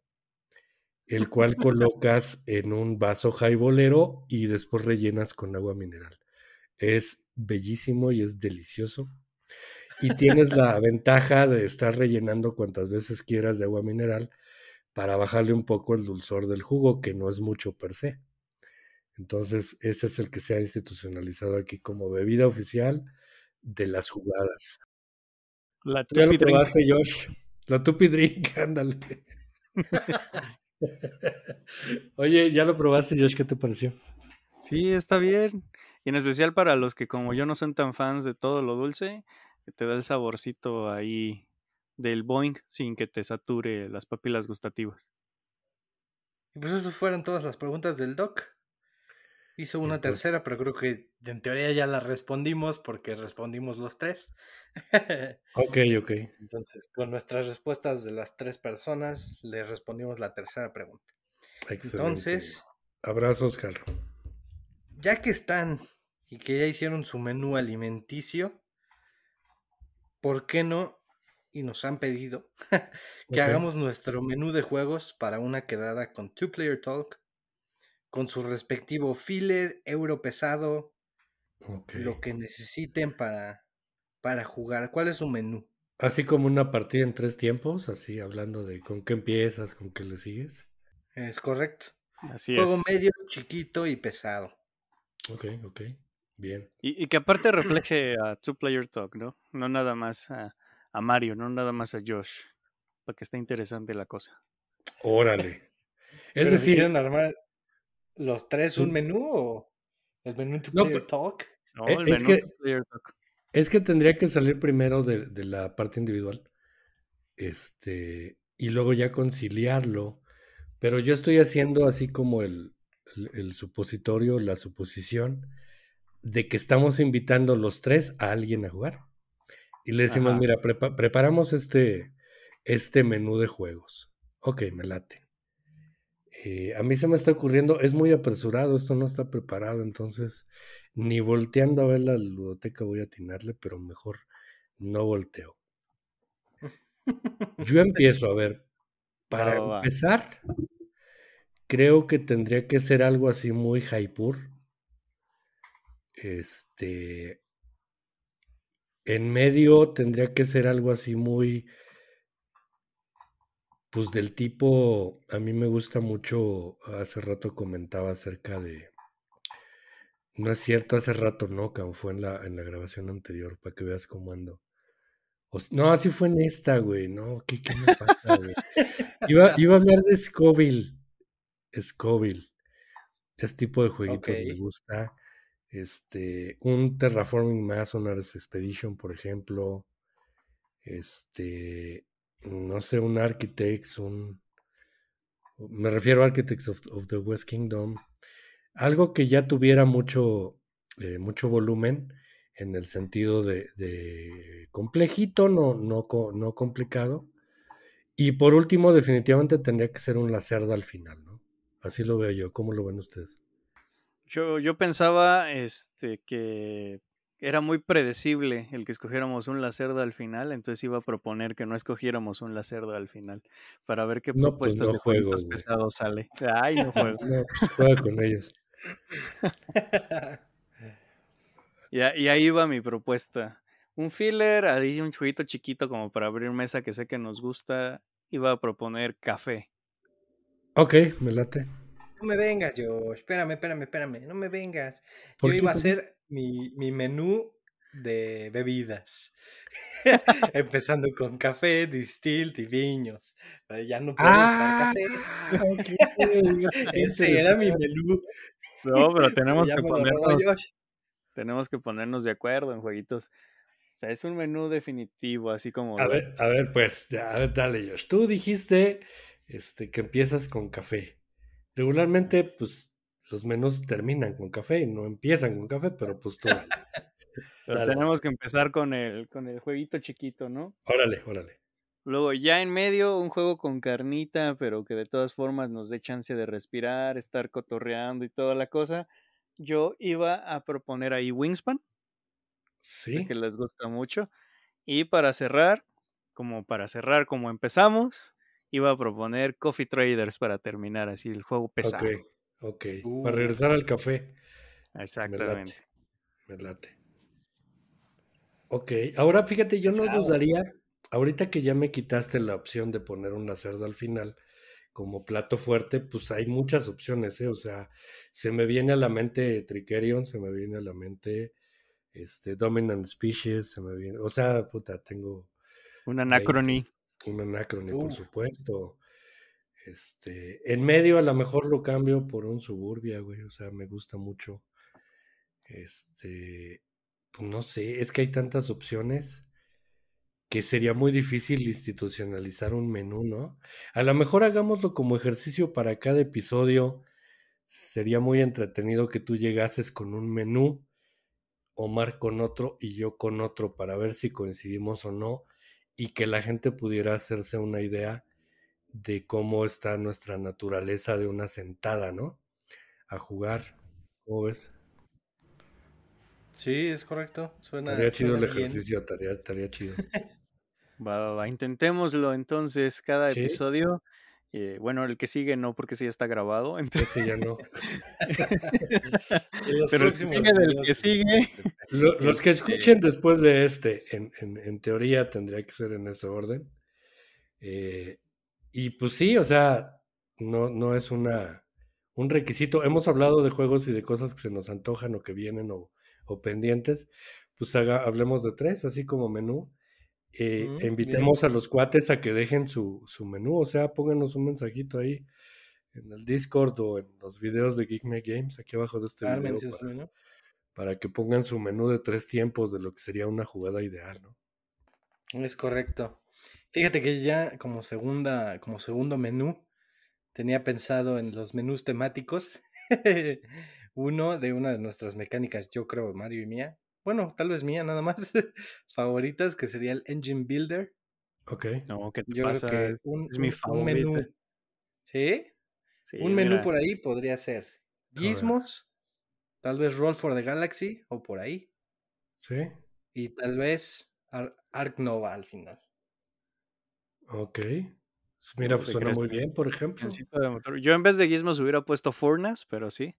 el cual colocas en un vaso jaibolero y después rellenas con agua mineral. Es bellísimo y es delicioso. Y tienes la ventaja de estar rellenando cuantas veces quieras de agua mineral para bajarle un poco el dulzor del jugo, que no es mucho per se. Entonces, ese es el que se ha institucionalizado aquí como bebida oficial de las jugadas. La ¿Ya lo probaste, Josh? La Tupi Drink, ándale. Oye, ya lo probaste, Josh, ¿qué te pareció? Sí, está bien. Y en especial para los que como yo no son tan fans de todo lo dulce, te da el saborcito ahí del boing sin que te sature las papilas gustativas. Y pues eso fueron todas las preguntas del doc. Hizo una tercera, pero creo que en teoría ya la respondimos porque respondimos los tres. ok, ok. Entonces, con nuestras respuestas de las tres personas, le respondimos la tercera pregunta. Excelente. Entonces. Abrazos, Carlos. Ya que están y que ya hicieron su menú alimenticio, ¿por qué no? Y nos han pedido que hagamos nuestro menú de juegos para una quedada con Two Player Talk con su respectivo filler, euro pesado, lo que necesiten para, para jugar. ¿Cuál es su menú? Así como una partida en tres tiempos, así hablando de con qué empiezas, con qué le sigues. Es correcto. Así Juego medio, chiquito y pesado. Ok, ok. Bien. Y, que aparte refleje a Two Player Talk, ¿no? No nada más a, Mario, no nada más a Josh. Porque está interesante la cosa. Órale. es decir, armar, ¿Los tres un menú o el menú de talk? E el es que, talk. Es que tendría que salir primero de, la parte individual. Este, y luego ya conciliarlo. Pero yo estoy haciendo así como el, supositorio, la suposición de que estamos invitando los tres a alguien a jugar. Y le decimos, mira, prepa preparamos este, este menú de juegos. Ok, me late. Eh, a mí se me está ocurriendo, es muy apresurado, esto no está preparado, entonces ni volteando a ver la ludoteca voy a atinarle, pero mejor no volteo. Yo empiezo a ver. Para empezar, creo que tendría que ser algo así muy Jaipur. Este. En medio tendría que ser algo así muy pues del tipo, a mí me gusta mucho, hace rato comentaba acerca de, no es cierto, hace rato no, Cam, fue en la, en la grabación anterior, para que veas cómo ando. no, así fue en esta, güey, no, ¿qué, me pasa, güey? Iba, a hablar de Scoville, Scoville, ese tipo de jueguitos me gusta. Este, un Terraforming más, un Ars Expedition, por ejemplo. Este, no sé, un Architects, un... Me refiero a Architects of, the West Kingdom. Algo que ya tuviera mucho, eh, mucho volumen en el sentido de, complejito, no, no, no, complicado. Y por último, definitivamente tendría que ser un lacerda al final, ¿no? Así lo veo yo. ¿Cómo lo ven ustedes? Yo, yo pensaba este, que era muy predecible el que escogiéramos un lacerdo al final, entonces iba a proponer que no escogiéramos un lacerdo al final para ver qué pues, propuestas de juego, pesados sale. Ay, no juego. no, juega con ellos. y, ahí va mi propuesta. Un filler, ahí un jueguito chiquito como para abrir mesa que sé que nos gusta. Iba a proponer café. Ok, me late. No me vengas, yo. Espérame, espérame, espérame. No me vengas. Yo iba a hacer mi, menú de bebidas. Empezando con café, distil, y viños. Eh, ya no puedo usar ah, café. Ese era mi menú. No, pero tenemos que ponernos. Tenemos que ponernos de acuerdo en jueguitos. O sea, es un menú definitivo, así como. A ver, a ver, pues, a dale, Josh. Tú dijiste este, que empiezas con café. Regularmente, pues, los menús terminan con café y no empiezan con café, pero pues tú. tenemos que empezar con el, con el jueguito chiquito, ¿no? Órale, órale. Luego, ya en medio, un juego con carnita, pero que de todas formas nos dé chance de respirar, estar cotorreando y toda la cosa. Yo iba a proponer ahí Wingspan. Sí. que les gusta mucho. Y para cerrar, como para cerrar como empezamos, iba a proponer Coffee Traders para terminar así el juego pesado. Ok, para regresar al café. Exactamente. Me late. Ok, ahora fíjate, yo no dudaría, ahorita que ya me quitaste la opción de poner una cerda al final como plato fuerte, pues hay muchas opciones, ¿eh? O sea, se me viene a la mente tricerion, se me viene a la mente este, Dominant Species, se me viene, o sea, puta, tengo... Un anacrony. Un anacrony, por supuesto. Este, en medio a lo mejor lo cambio por un suburbia, güey. O sea, me gusta mucho. Este, pues no sé, es que hay tantas opciones que sería muy difícil institucionalizar un menú, ¿no? A lo mejor hagámoslo como ejercicio para cada episodio. Sería muy entretenido que tú llegases con un menú, Omar con otro y yo con otro, para ver si coincidimos o no, y que la gente pudiera hacerse una idea de cómo está nuestra naturaleza de una sentada, ¿no? A jugar. ¿Cómo ves? Sí, es correcto. Suena. chido el ejercicio, estaría, chido. va, intentémoslo entonces cada episodio. Eh, bueno, el que sigue no, porque ya está grabado. Entonces... ya no. Pero el que sigue los que este escuchen después de este, en, en, teoría tendría que ser en ese orden. Eh, y pues sí, o sea, no, no es una, un requisito. Hemos hablado de juegos y de cosas que se nos antojan o que vienen o, pendientes. Pues hablemos de tres, así como menú. Eh, invitemos a los cuates a que dejen su, menú, o sea, pónganos un mensajito ahí en el Discord o en los videos de Geek Games, aquí abajo de este ah, video, para, para que pongan su menú de tres tiempos de lo que sería una jugada ideal, ¿no? Es correcto. Fíjate que ya como segunda, como segundo menú, tenía pensado en los menús temáticos. Uno de una de nuestras mecánicas, yo creo, Mario y mía. Bueno, tal vez mía nada más, favoritas, que sería el Engine Builder. Ok. No, ¿qué yo Creo que es mi favorito menú, ¿sí? Un menú por ahí podría ser Gizmos, tal vez Roll for the Galaxy o por ahí. Sí. Y tal vez Ark Nova al final. Ok. Mira, pues, suena muy bien, por ejemplo. Yo en vez de Gizmos hubiera puesto Furnas, pero sí.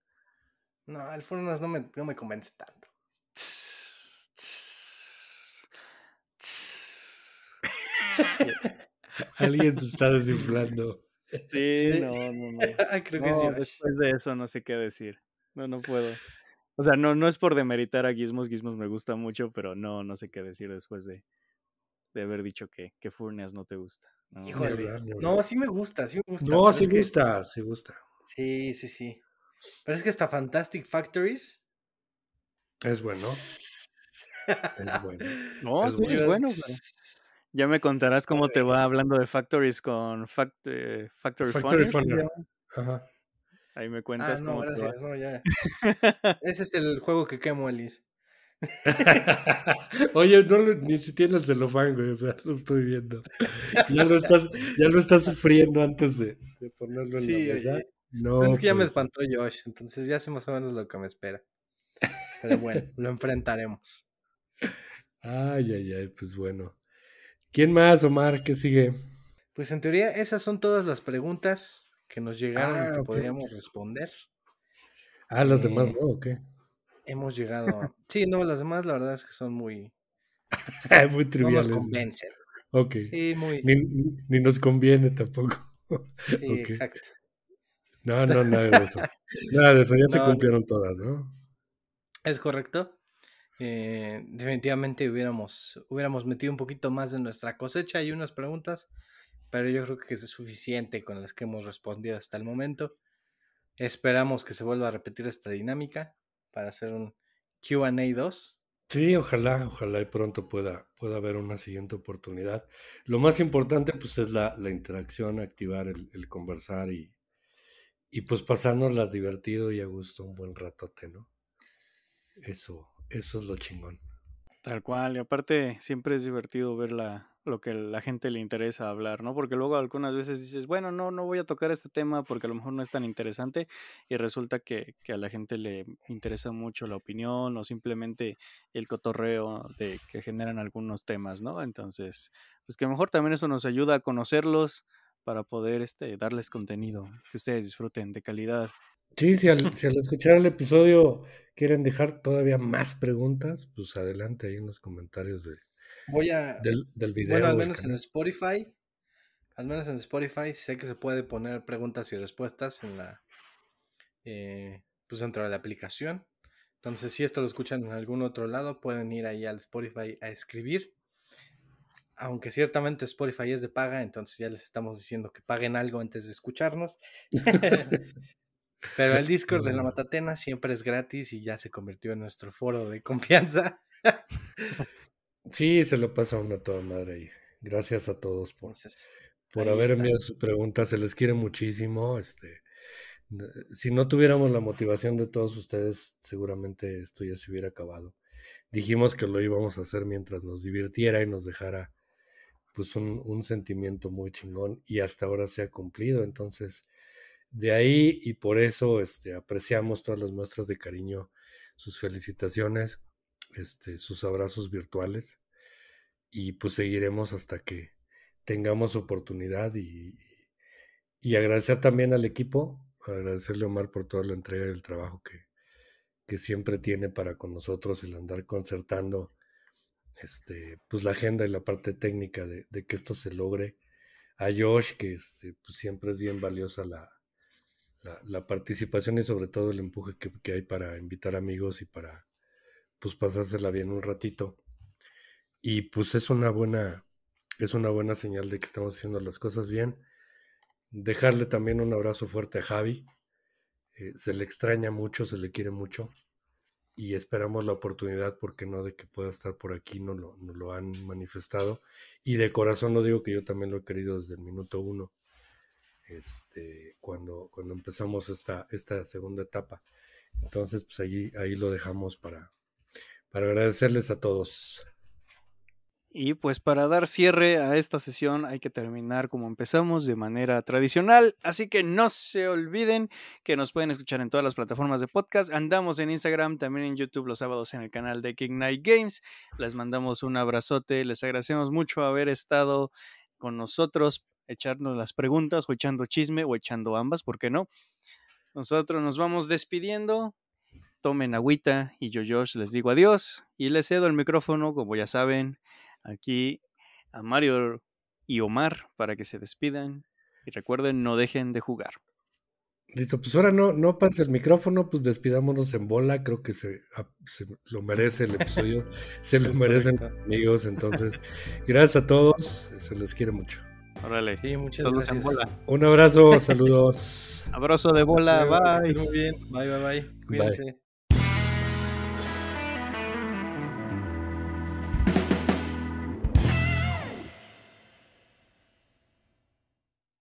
No, el Furnas no me, me convence tanto. Alguien se está desinflando. Sí, no, no, no. Ah, creo que Después de eso no sé qué decir. No, no puedo. O sea, no, no es por demeritar a Gizmos. Gizmos me gusta mucho, pero no, no sé qué decir después de, de haber dicho que, Furnias no te gusta. ¿no? sí me gusta, sí me gusta. No, sí gusta, sí gusta. Sí, sí, sí. Pero es que hasta Fantastic Factories. Es bueno. es bueno. No, es, bueno. bueno ya me contarás cómo te va hablando de Factories con eh, Factory, Factory Ahí me ah, cuentas cómo te va. No, ya. Ese es el juego que quemo, Elis. Oye, no ni ni siquiera el celofán, güey, o sea, lo estoy viendo. Ya lo estás, ya lo estás sufriendo antes de, ponerlo en la mesa. No, pues que ya me pues. espantó Josh, entonces ya sé más o menos lo que me espera. Pero bueno, lo enfrentaremos. Ay, ay, ay, pues bueno. ¿Quién más, Omar? ¿Qué sigue? Pues en teoría esas son todas las preguntas que nos llegaron ah, que podríamos responder. Ah, las demás eh, no, ¿o qué? hemos llegado. Sí, no, las demás la verdad es que son muy. muy triviales. No nos convencen. Ok. ni, nos conviene tampoco. sí, exacto. No, no, nada de eso. Nada de eso, ya se cumplieron todas, ¿no? Es correcto. Eh, definitivamente hubiéramos, hubiéramos metido un poquito más de nuestra cosecha y unas preguntas, pero yo creo que es suficiente con las que hemos respondido hasta el momento. Esperamos que se vuelva a repetir esta dinámica para hacer un QA 2. Sí, ojalá, ojalá y pronto pueda, pueda haber una siguiente oportunidad. Lo más importante pues es la, interacción, activar el, conversar y, y pues las divertido y a gusto un buen ratote, ¿no? Eso, eso es lo chingón. Tal cual, y aparte siempre es divertido ver la, lo que la gente le interesa hablar, ¿no? Porque luego algunas veces dices, bueno, no, no voy a tocar este tema porque a lo mejor no es tan interesante y resulta que, que a la gente le interesa mucho la opinión o simplemente el cotorreo de, que generan algunos temas, ¿no? Entonces, pues que a lo mejor también eso nos ayuda a conocerlos para poder este, darles contenido que ustedes disfruten de calidad. Sí, si al, si al escuchar el episodio quieren dejar todavía más preguntas, pues adelante ahí en los comentarios de, Voy a. Del, Bueno, al menos en Spotify. Al menos en Spotify sé que se puede poner preguntas y respuestas en la. Eh, pues dentro de la aplicación. Entonces, si esto lo escuchan en algún otro lado, pueden ir ahí al Spotify a escribir. Aunque ciertamente Spotify es de paga, entonces ya les estamos diciendo que paguen algo antes de escucharnos. Pero el Discord de la Matatena siempre es gratis y ya se convirtió en nuestro foro de confianza. Sí, se lo paso a una toda madre Gracias a todos por, por haber enviado sus preguntas. Se les quiere muchísimo. Este, si no tuviéramos la motivación de todos ustedes, seguramente esto ya se hubiera acabado. Dijimos que lo íbamos a hacer mientras nos divirtiera y nos dejara pues un, un sentimiento muy chingón y hasta ahora se ha cumplido. Entonces, de ahí y por eso este, apreciamos todas las muestras de cariño, sus felicitaciones este, sus abrazos virtuales y pues seguiremos hasta que tengamos oportunidad y, agradecer también al equipo, agradecerle Omar por toda la entrega y el trabajo que, siempre tiene para con nosotros el andar concertando este, pues la agenda y la parte técnica de, que esto se logre. A Josh, que este, pues, siempre es bien valiosa la, participación y sobre todo el empuje que hay para invitar amigos y para pues pasársela bien un ratito. Y pues es una buena, es una buena señal de que estamos haciendo las cosas bien. Dejarle también un abrazo fuerte a Javi. Eh, se le extraña mucho, se le quiere mucho. Y esperamos la oportunidad, porque no, de que pueda estar por aquí, no lo, han manifestado. Y de corazón lo digo que yo también lo he querido desde el minuto uno, este, cuando, cuando empezamos esta, esta segunda etapa. Entonces, pues ahí lo dejamos para, para agradecerles a todos. Y pues para dar cierre a esta sesión hay que terminar como empezamos de manera tradicional, así que no se olviden que nos pueden escuchar en todas las plataformas de podcast, andamos en Instagram, también en YouTube los sábados en el canal de King Night Games, les mandamos un abrazote, les agradecemos mucho haber estado con nosotros, echarnos las preguntas o echando chisme o echando ambas, ¿por qué no? Nosotros nos vamos despidiendo, tomen agüita y yo, Josh, les digo adiós y les cedo el micrófono, como ya saben, aquí a Mario y Omar para que se despidan y recuerden, no dejen de jugar. Listo, pues ahora no, no pase el micrófono, pues despidámonos en bola, creo que se, ah, lo merece el episodio, se lo merecen amigos, entonces gracias a todos, se les quiere mucho. Órale, muchas Un abrazo, saludos. Abrazo de bola, bye. Muy bien, bye, bye, bye. Cuídense.